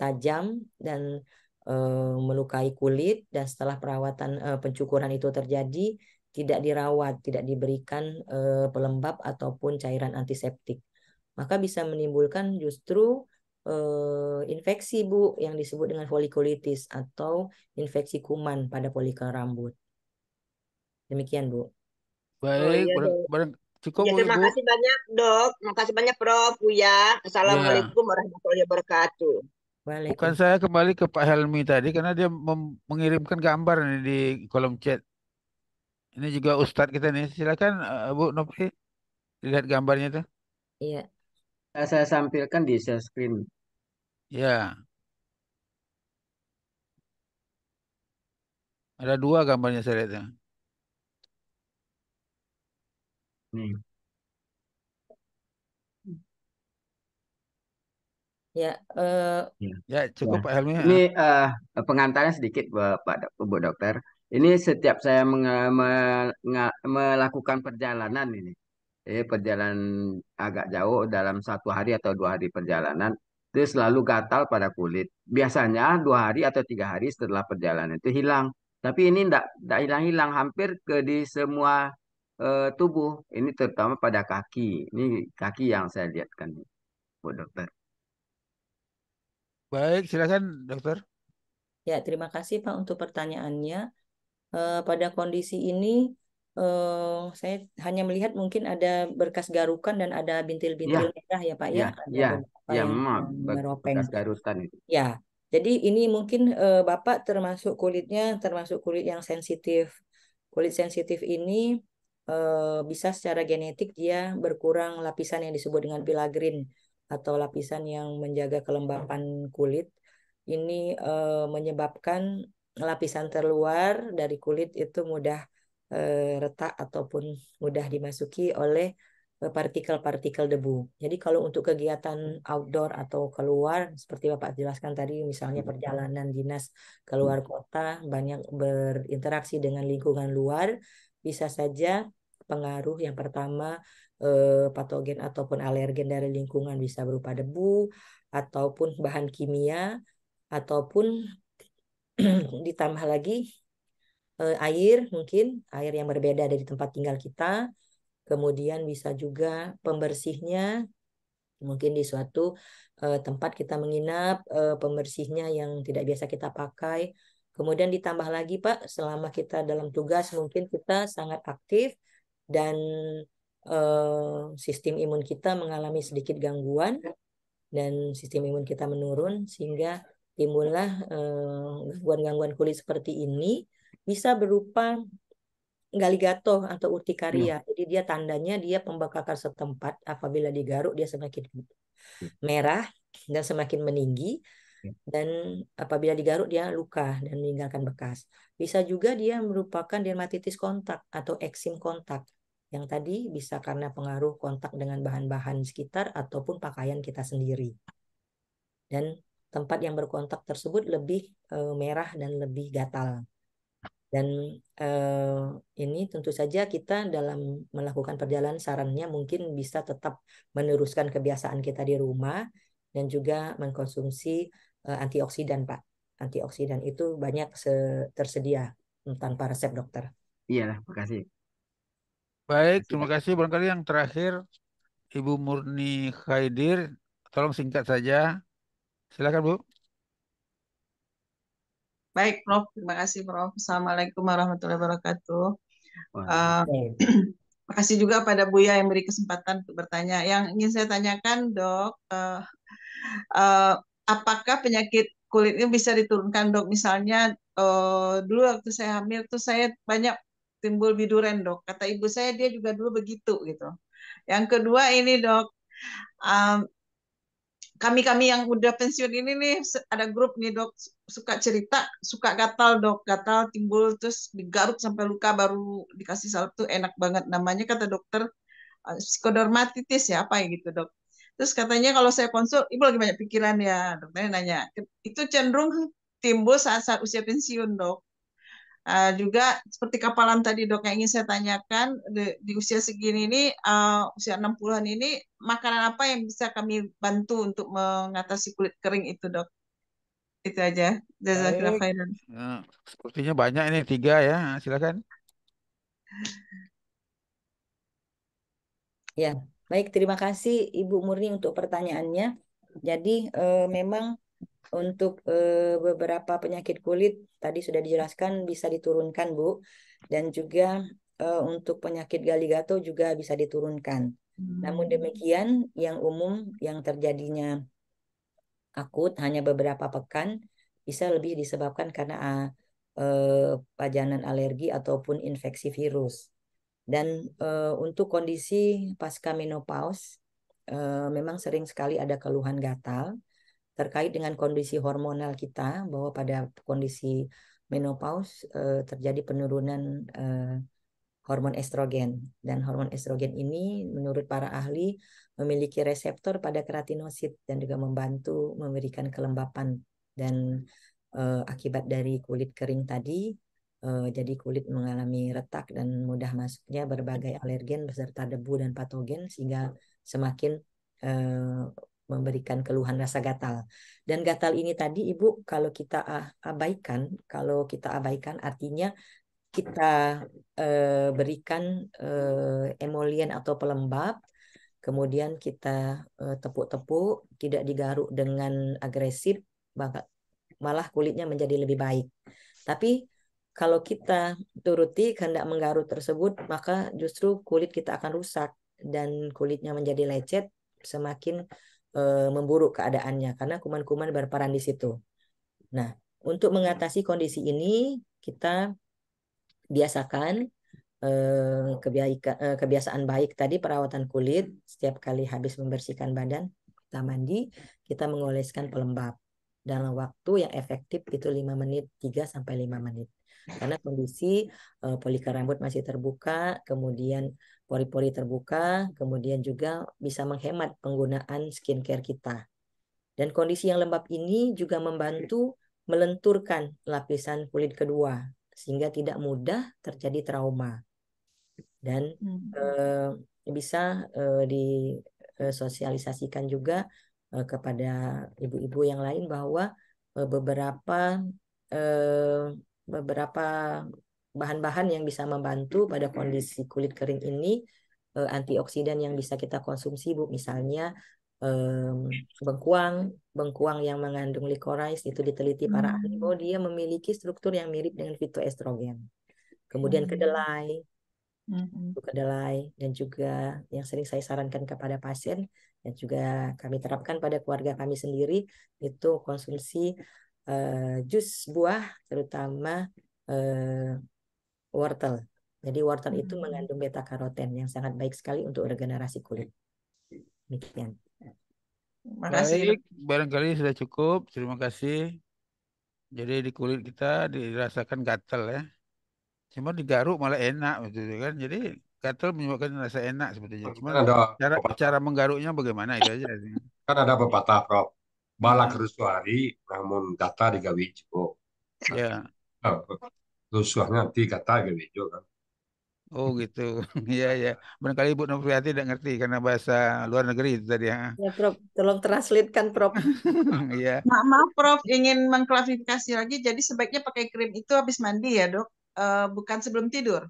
tajam dan Eh, melukai kulit dan setelah perawatan uh, pencukuran itu terjadi tidak dirawat, tidak diberikan uh, pelembab ataupun cairan antiseptik. Maka bisa menimbulkan justru uh, infeksi Bu yang disebut dengan folikulitis atau infeksi kuman pada folikel rambut. Demikian Bu. Baik, oh, iya, Cukup ya, terima Bu. kasih banyak dok, terima kasih banyak Prof. Buya. Iya. Assalamualaikum ya. warahmatullahi wabarakatuh. Bukan saya kembali ke Pak Helmi tadi karena dia mengirimkan gambar nih di kolom chat. Ini juga Ustadz kita nih. Silakan uh, Bu Nopri lihat gambarnya tuh. Iya. Nah, saya sampaikan di share screen. Ya. Ada dua gambarnya saya lihat. Ya. Nih. Ya, uh, ya cukup ya. Pak Helmi. Ini uh, pengantarnya sedikit Pak Bu Dokter. Ini setiap saya melakukan perjalanan ini, eh, perjalanan agak jauh dalam satu hari atau dua hari perjalanan, itu selalu gatal pada kulit. Biasanya dua hari atau tiga hari setelah perjalanan itu hilang. Tapi ini tidak hilang-hilang, hampir ke di semua uh, tubuh. Ini terutama pada kaki. Ini kaki yang saya lihatkan, Bu Dokter. Baik, silakan dokter. Ya, terima kasih Pak untuk pertanyaannya. E, pada kondisi ini e, saya hanya melihat mungkin ada berkas garukan dan ada bintil-bintil ya. merah ya Pak ya. Ya, ya. ya, maaf. meropeng. Berkas garukan itu. Ya. ya jadi ini mungkin e, Bapak termasuk kulitnya termasuk kulit yang sensitif. Kulit sensitif ini bisa secara genetik dia berkurang lapisan yang disebut dengan pilagrin atau lapisan yang menjaga kelembapan kulit ini eh, menyebabkan lapisan terluar dari kulit itu mudah eh, retak ataupun mudah dimasuki oleh eh, partikel-partikel debu. Jadi kalau untuk kegiatan outdoor atau keluar, seperti Bapak jelaskan tadi, misalnya hmm. perjalanan dinas keluar hmm. kota, banyak berinteraksi dengan lingkungan luar, bisa saja pengaruh yang pertama eh, patogen ataupun alergen dari lingkungan bisa berupa debu ataupun bahan kimia ataupun *clears throat* ditambah lagi eh, air mungkin air yang berbeda dari tempat tinggal kita kemudian bisa juga pembersihnya mungkin di suatu eh, tempat kita menginap eh, pembersihnya yang tidak biasa kita pakai Kemudian ditambah lagi Pak, selama kita dalam tugas mungkin kita sangat aktif dan Eh, sistem imun kita mengalami sedikit gangguan dan sistem imun kita menurun sehingga timbullah eh, gangguan-gangguan kulit seperti ini bisa berupa galigato atau urtikaria. Hmm. Jadi dia tandanya dia pembekakan setempat apabila digaruk dia semakin iya. merah dan semakin meninggi iya. dan apabila digaruk dia luka dan meninggalkan bekas. Bisa juga dia merupakan dermatitis kontak atau eksim kontak. Yang tadi bisa karena pengaruh kontak dengan bahan-bahan sekitar ataupun pakaian kita sendiri. Dan tempat yang berkontak tersebut lebih e, merah dan lebih gatal. Dan e, ini tentu saja kita dalam melakukan perjalanan sarannya mungkin bisa tetap meneruskan kebiasaan kita di rumah dan juga mengkonsumsi e, antioksidan, Pak. Antioksidan itu banyak tersedia tanpa resep dokter. Iya, terima kasih Baik, terima kasih. Barangkali yang terakhir, Ibu Murni Khaidir, tolong singkat saja. Silakan, Bu. Baik, Prof. Terima kasih, Prof. Assalamualaikum warahmatullahi wabarakatuh. Eh, *clears throat* terima Uh, kasih juga pada Buya yang beri kesempatan untuk bertanya. Yang ingin saya tanyakan, dok, uh, uh, apakah penyakit kulit ini bisa diturunkan, dok? Misalnya, uh, dulu waktu saya hamil tuh saya banyak timbul biduren dok kata ibu saya dia juga dulu begitu gitu yang kedua ini dok um, kami kami kami yang udah pensiun ini nih ada grup nih dok suka cerita suka gatal dok gatal timbul terus digaruk sampai luka baru dikasih salep tuh enak banget namanya kata dokter uh, psikodermatitis ya apa ya gitu dok terus katanya kalau saya konsul ibu lagi banyak pikiran ya dokternya nanya itu cenderung timbul saat saat usia pensiun dok Uh, juga seperti kapalan tadi dok yang ingin saya tanyakan di, di usia segini ini uh, usia 60-an ini makanan apa yang bisa kami bantu untuk mengatasi kulit kering itu dok itu aja khairan Nah, eh, sepertinya banyak ini tiga ya silakan ya baik terima kasih Ibu Murni untuk pertanyaannya jadi uh, memang untuk e, beberapa penyakit kulit tadi sudah dijelaskan bisa diturunkan Bu dan juga e, untuk penyakit galigato juga bisa diturunkan. Hmm. Namun demikian yang umum yang terjadinya akut hanya beberapa pekan bisa lebih disebabkan karena e, pajanan alergi ataupun infeksi virus. Dan e, untuk kondisi pasca menopause e, memang sering sekali ada keluhan gatal terkait dengan kondisi hormonal kita bahwa pada kondisi menopause eh, terjadi penurunan eh, hormon estrogen dan hormon estrogen ini menurut para ahli memiliki reseptor pada keratinosit dan juga membantu memberikan kelembapan dan eh, akibat dari kulit kering tadi eh, jadi kulit mengalami retak dan mudah masuknya berbagai alergen beserta debu dan patogen sehingga semakin eh, memberikan keluhan rasa gatal. Dan gatal ini tadi Ibu kalau kita ah, abaikan, kalau kita abaikan artinya kita eh, berikan eh, emolien atau pelembab, kemudian kita tepuk eh, tepuk-tepuk, tidak digaruk dengan agresif, malah kulitnya menjadi lebih baik. Tapi kalau kita turuti kehendak menggaruk tersebut, maka justru kulit kita akan rusak dan kulitnya menjadi lecet, semakin Eh, memburuk keadaannya karena kuman-kuman berperan di situ. Nah, untuk mengatasi kondisi ini kita biasakan eh, eh, kebiasaan, baik tadi perawatan kulit setiap kali habis membersihkan badan kita mandi kita mengoleskan pelembab dalam waktu yang efektif itu 5 menit 3 sampai 5 menit karena kondisi eh, masih terbuka kemudian pori-pori terbuka, kemudian juga bisa menghemat penggunaan skincare kita. Dan kondisi yang lembab ini juga membantu melenturkan lapisan kulit kedua sehingga tidak mudah terjadi trauma dan hmm. eh, bisa eh, disosialisasikan juga eh, kepada ibu-ibu yang lain bahwa eh, beberapa eh, beberapa bahan-bahan yang bisa membantu pada kondisi kulit kering ini eh, antioksidan yang bisa kita konsumsi Bu misalnya eh, bengkuang bengkuang yang mengandung licorice itu diteliti hmm. para ahli bahwa dia memiliki struktur yang mirip dengan fitoestrogen kemudian hmm. kedelai hmm. kedelai dan juga yang sering saya sarankan kepada pasien dan juga kami terapkan pada keluarga kami sendiri itu konsumsi uh, jus buah terutama uh, wortel. Jadi wortel itu hmm. mengandung beta karoten yang sangat baik sekali untuk regenerasi kulit. Demikian. kasih Baik, barangkali sudah cukup. Terima kasih. Jadi di kulit kita dirasakan gatel ya. Cuma digaruk malah enak gitu kan. Jadi gatel menyebabkan rasa enak sebetulnya. Cuma kan ada cara cara menggaruknya bagaimana itu aja. Kan ada pepatah, Prof. Balak hmm. hari, namun data digawi cukup. Ya. Oh rusuhnya nanti kata gerejo kan. Oh gitu, *laughs* iya ya. Barangkali Ibu Novriati tidak ngerti karena bahasa luar negeri itu tadi ya. Ya Prof, tolong translatekan Prof. *laughs* Iya. maaf, maaf Prof, ingin mengklarifikasi lagi. Jadi sebaiknya pakai krim itu habis mandi ya dok, uh, bukan sebelum tidur.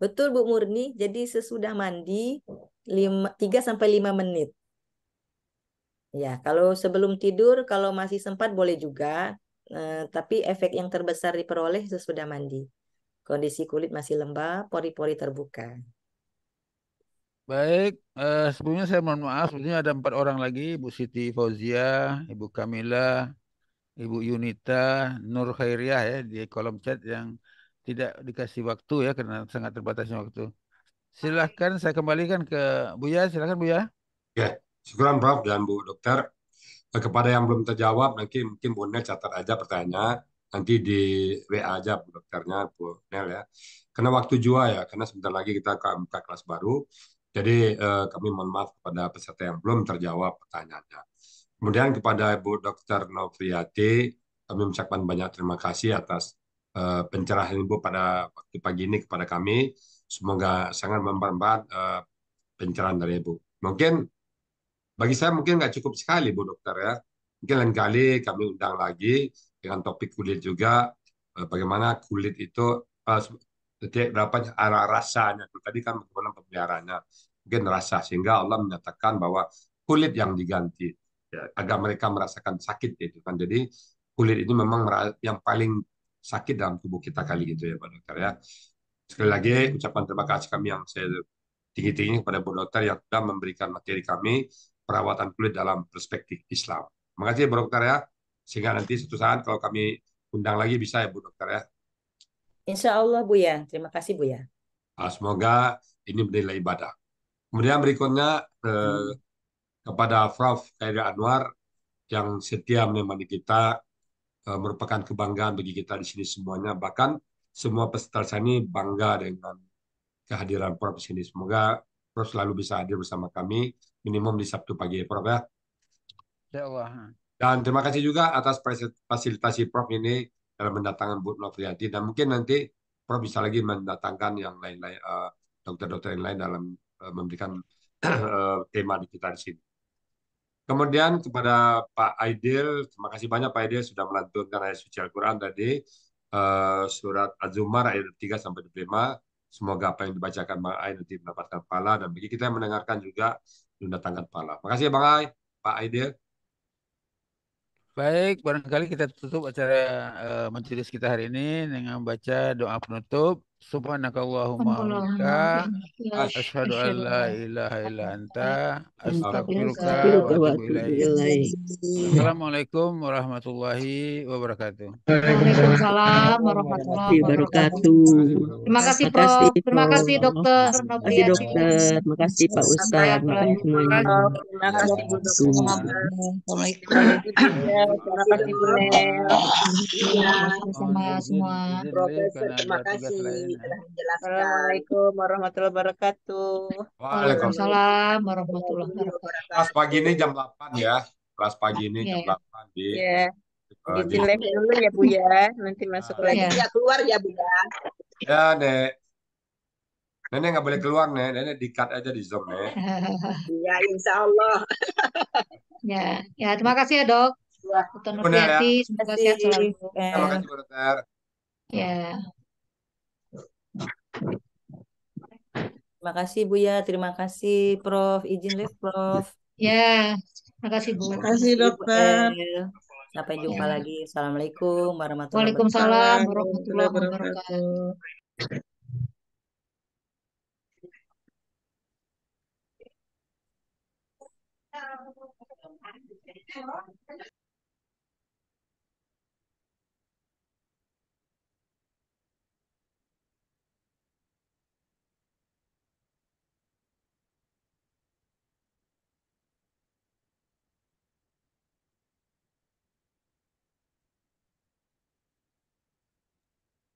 Betul Bu Murni. Jadi sesudah mandi 3 sampai 5 menit. Ya, kalau sebelum tidur kalau masih sempat boleh juga, Eh, tapi efek yang terbesar diperoleh sesudah mandi. Kondisi kulit masih lembab, pori-pori terbuka. Baik, eh, sebelumnya saya mohon maaf, sebelumnya ada empat orang lagi, Ibu Siti Fauzia, Ibu Kamila, Ibu Yunita, Nur Khairiah ya di kolom chat yang tidak dikasih waktu ya karena sangat terbatasnya waktu. Silahkan saya kembalikan ke Buya, silahkan Buya. Ya, syukur Prof dan Bu Dokter. Eh, kepada yang belum terjawab nanti mungkin Bu Nel catat aja pertanyaannya nanti di WA aja Bu dokternya Bu Nel ya karena waktu jua ya karena sebentar lagi kita akan buka kelas baru jadi eh, kami mohon maaf kepada peserta yang belum terjawab pertanyaannya kemudian kepada Bu dokter Novriati kami mengucapkan banyak terima kasih atas eh, pencerahan Ibu pada waktu pagi ini kepada kami semoga sangat membantu eh, pencerahan dari Ibu mungkin bagi saya mungkin nggak cukup sekali Bu Dokter ya. Mungkin lain kali kami undang lagi dengan topik kulit juga eh, bagaimana kulit itu eh, berapa arah rasanya. Tadi kan bagaimana pemeliharaannya mungkin rasa sehingga Allah menyatakan bahwa kulit yang diganti ya, agar mereka merasakan sakit itu kan. Jadi kulit ini memang yang paling sakit dalam tubuh kita kali gitu ya bu Dokter ya. Sekali lagi ucapan terima kasih kami yang saya tinggi-tinggi kepada Bu Dokter yang sudah memberikan materi kami perawatan kulit dalam perspektif Islam. Makasih Bu Dokter ya. Sehingga nanti suatu saat kalau kami undang lagi bisa ya Bu Dokter ya. Insya Allah Bu ya. Terima kasih Bu ya. Ah, semoga ini menilai ibadah. Kemudian berikutnya eh, kepada Prof. Khairi Anwar yang setia menemani kita eh, merupakan kebanggaan bagi kita di sini semuanya. Bahkan semua peserta ini bangga dengan kehadiran Prof. di sini. Semoga Prof. selalu bisa hadir bersama kami minimum di Sabtu pagi ya Prof ya. Ya Allah. Dan terima kasih juga atas fasilitasi Prof ini dalam mendatangkan Bu Novriati dan mungkin nanti Prof bisa lagi mendatangkan yang lain-lain eh, dokter-dokter yang lain dalam eh, memberikan *clears throat* eh, tema di kita di sini. Kemudian kepada Pak Aidil, terima kasih banyak Pak Aidil sudah melantunkan ayat suci Al-Quran tadi, surat Az-Zumar ayat 3 sampai 5. Semoga apa yang dibacakan Bang Aidil nanti mendapatkan pahala dan bagi kita yang mendengarkan juga mendatangkan pahala. Makasih ya Bang Ai, Pak Aidil. Baik, barangkali kita tutup acara uh, majelis kita hari ini dengan baca doa penutup. Subhanakallahumma hamdika asyhadu an la ilaha illa anta astaghfiruka wa atubu Assalamualaikum warahmatullahi wabarakatuh. Waalaikumsalam warahmatullahi wabarakatuh. Terima kasih Prof. Terima kasih Dokter. Terima kasih Dokter. Terima kasih Pak Ustaz. Terima kasih semuanya. Terima kasih Bu Dokter. Terima kasih Bu Terima kasih semua. terima kasih. Iya. Assalamualaikum warahmatullahi wabarakatuh. Waalaikumsalam warahmatullahi wabarakatuh. Kelas pagi ini jam 8 ya. Kelas pagi ini jam 8 di yeah. Di dulu ya Bu ya, nanti masuk ah, lagi. Ya. keluar ya Bu ya. Ya Nek. Nenek nggak boleh keluar Nek, Nenek di cut aja di Zoom Nek. *laughs* Iya Insya Allah. ya, ya terima kasih ya dok. Wah, iya. Benar, ya. kasih. Terima kasih. Terima kasih kasih. Terima Ya. Terima kasih bu ya, terima kasih Prof. Izin live Prof. Ya, terima kasih Bu. Terima kasih Dokter. Sampai jumpa ya. lagi. Assalamualaikum warahmatullahi wabarakatuh. Waalaikumsalam warahmatullahi wabarakatuh.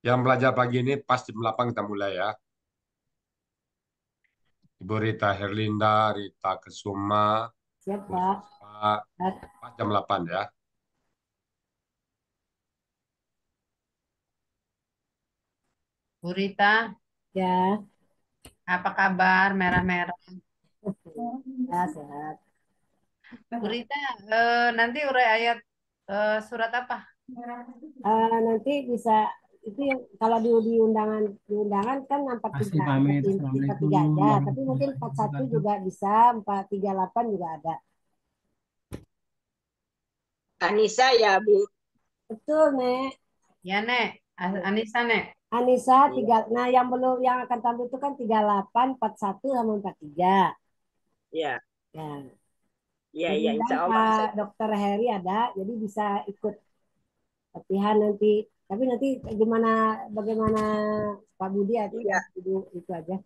Yang belajar pagi ini pas jam 8 kita mulai ya. Ibu Rita Herlinda, Rita Kesuma. Siap, Pak. Pas jam 8 ya. Bu Rita. Ya. Apa kabar merah-merah? Ya, sehat. Bu Rita, eh, nanti urai ayat eh, surat apa? Uh, nanti bisa itu yang kalau di, di undangan di undangan kan empat tiga ada iya. tapi mungkin iya. empat satu juga iya. bisa empat tiga delapan juga ada Anissa ya Bu betul Nek ya Nek Anissa Nek Anissa tiga ya. nah yang belum yang akan tampil itu kan tiga delapan empat satu sama tiga ya ya ya, ya insya kan Allah Pak Dokter Heri ada jadi bisa ikut latihan nanti tapi nanti bagaimana bagaimana Pak Budi atau ya. itu aja.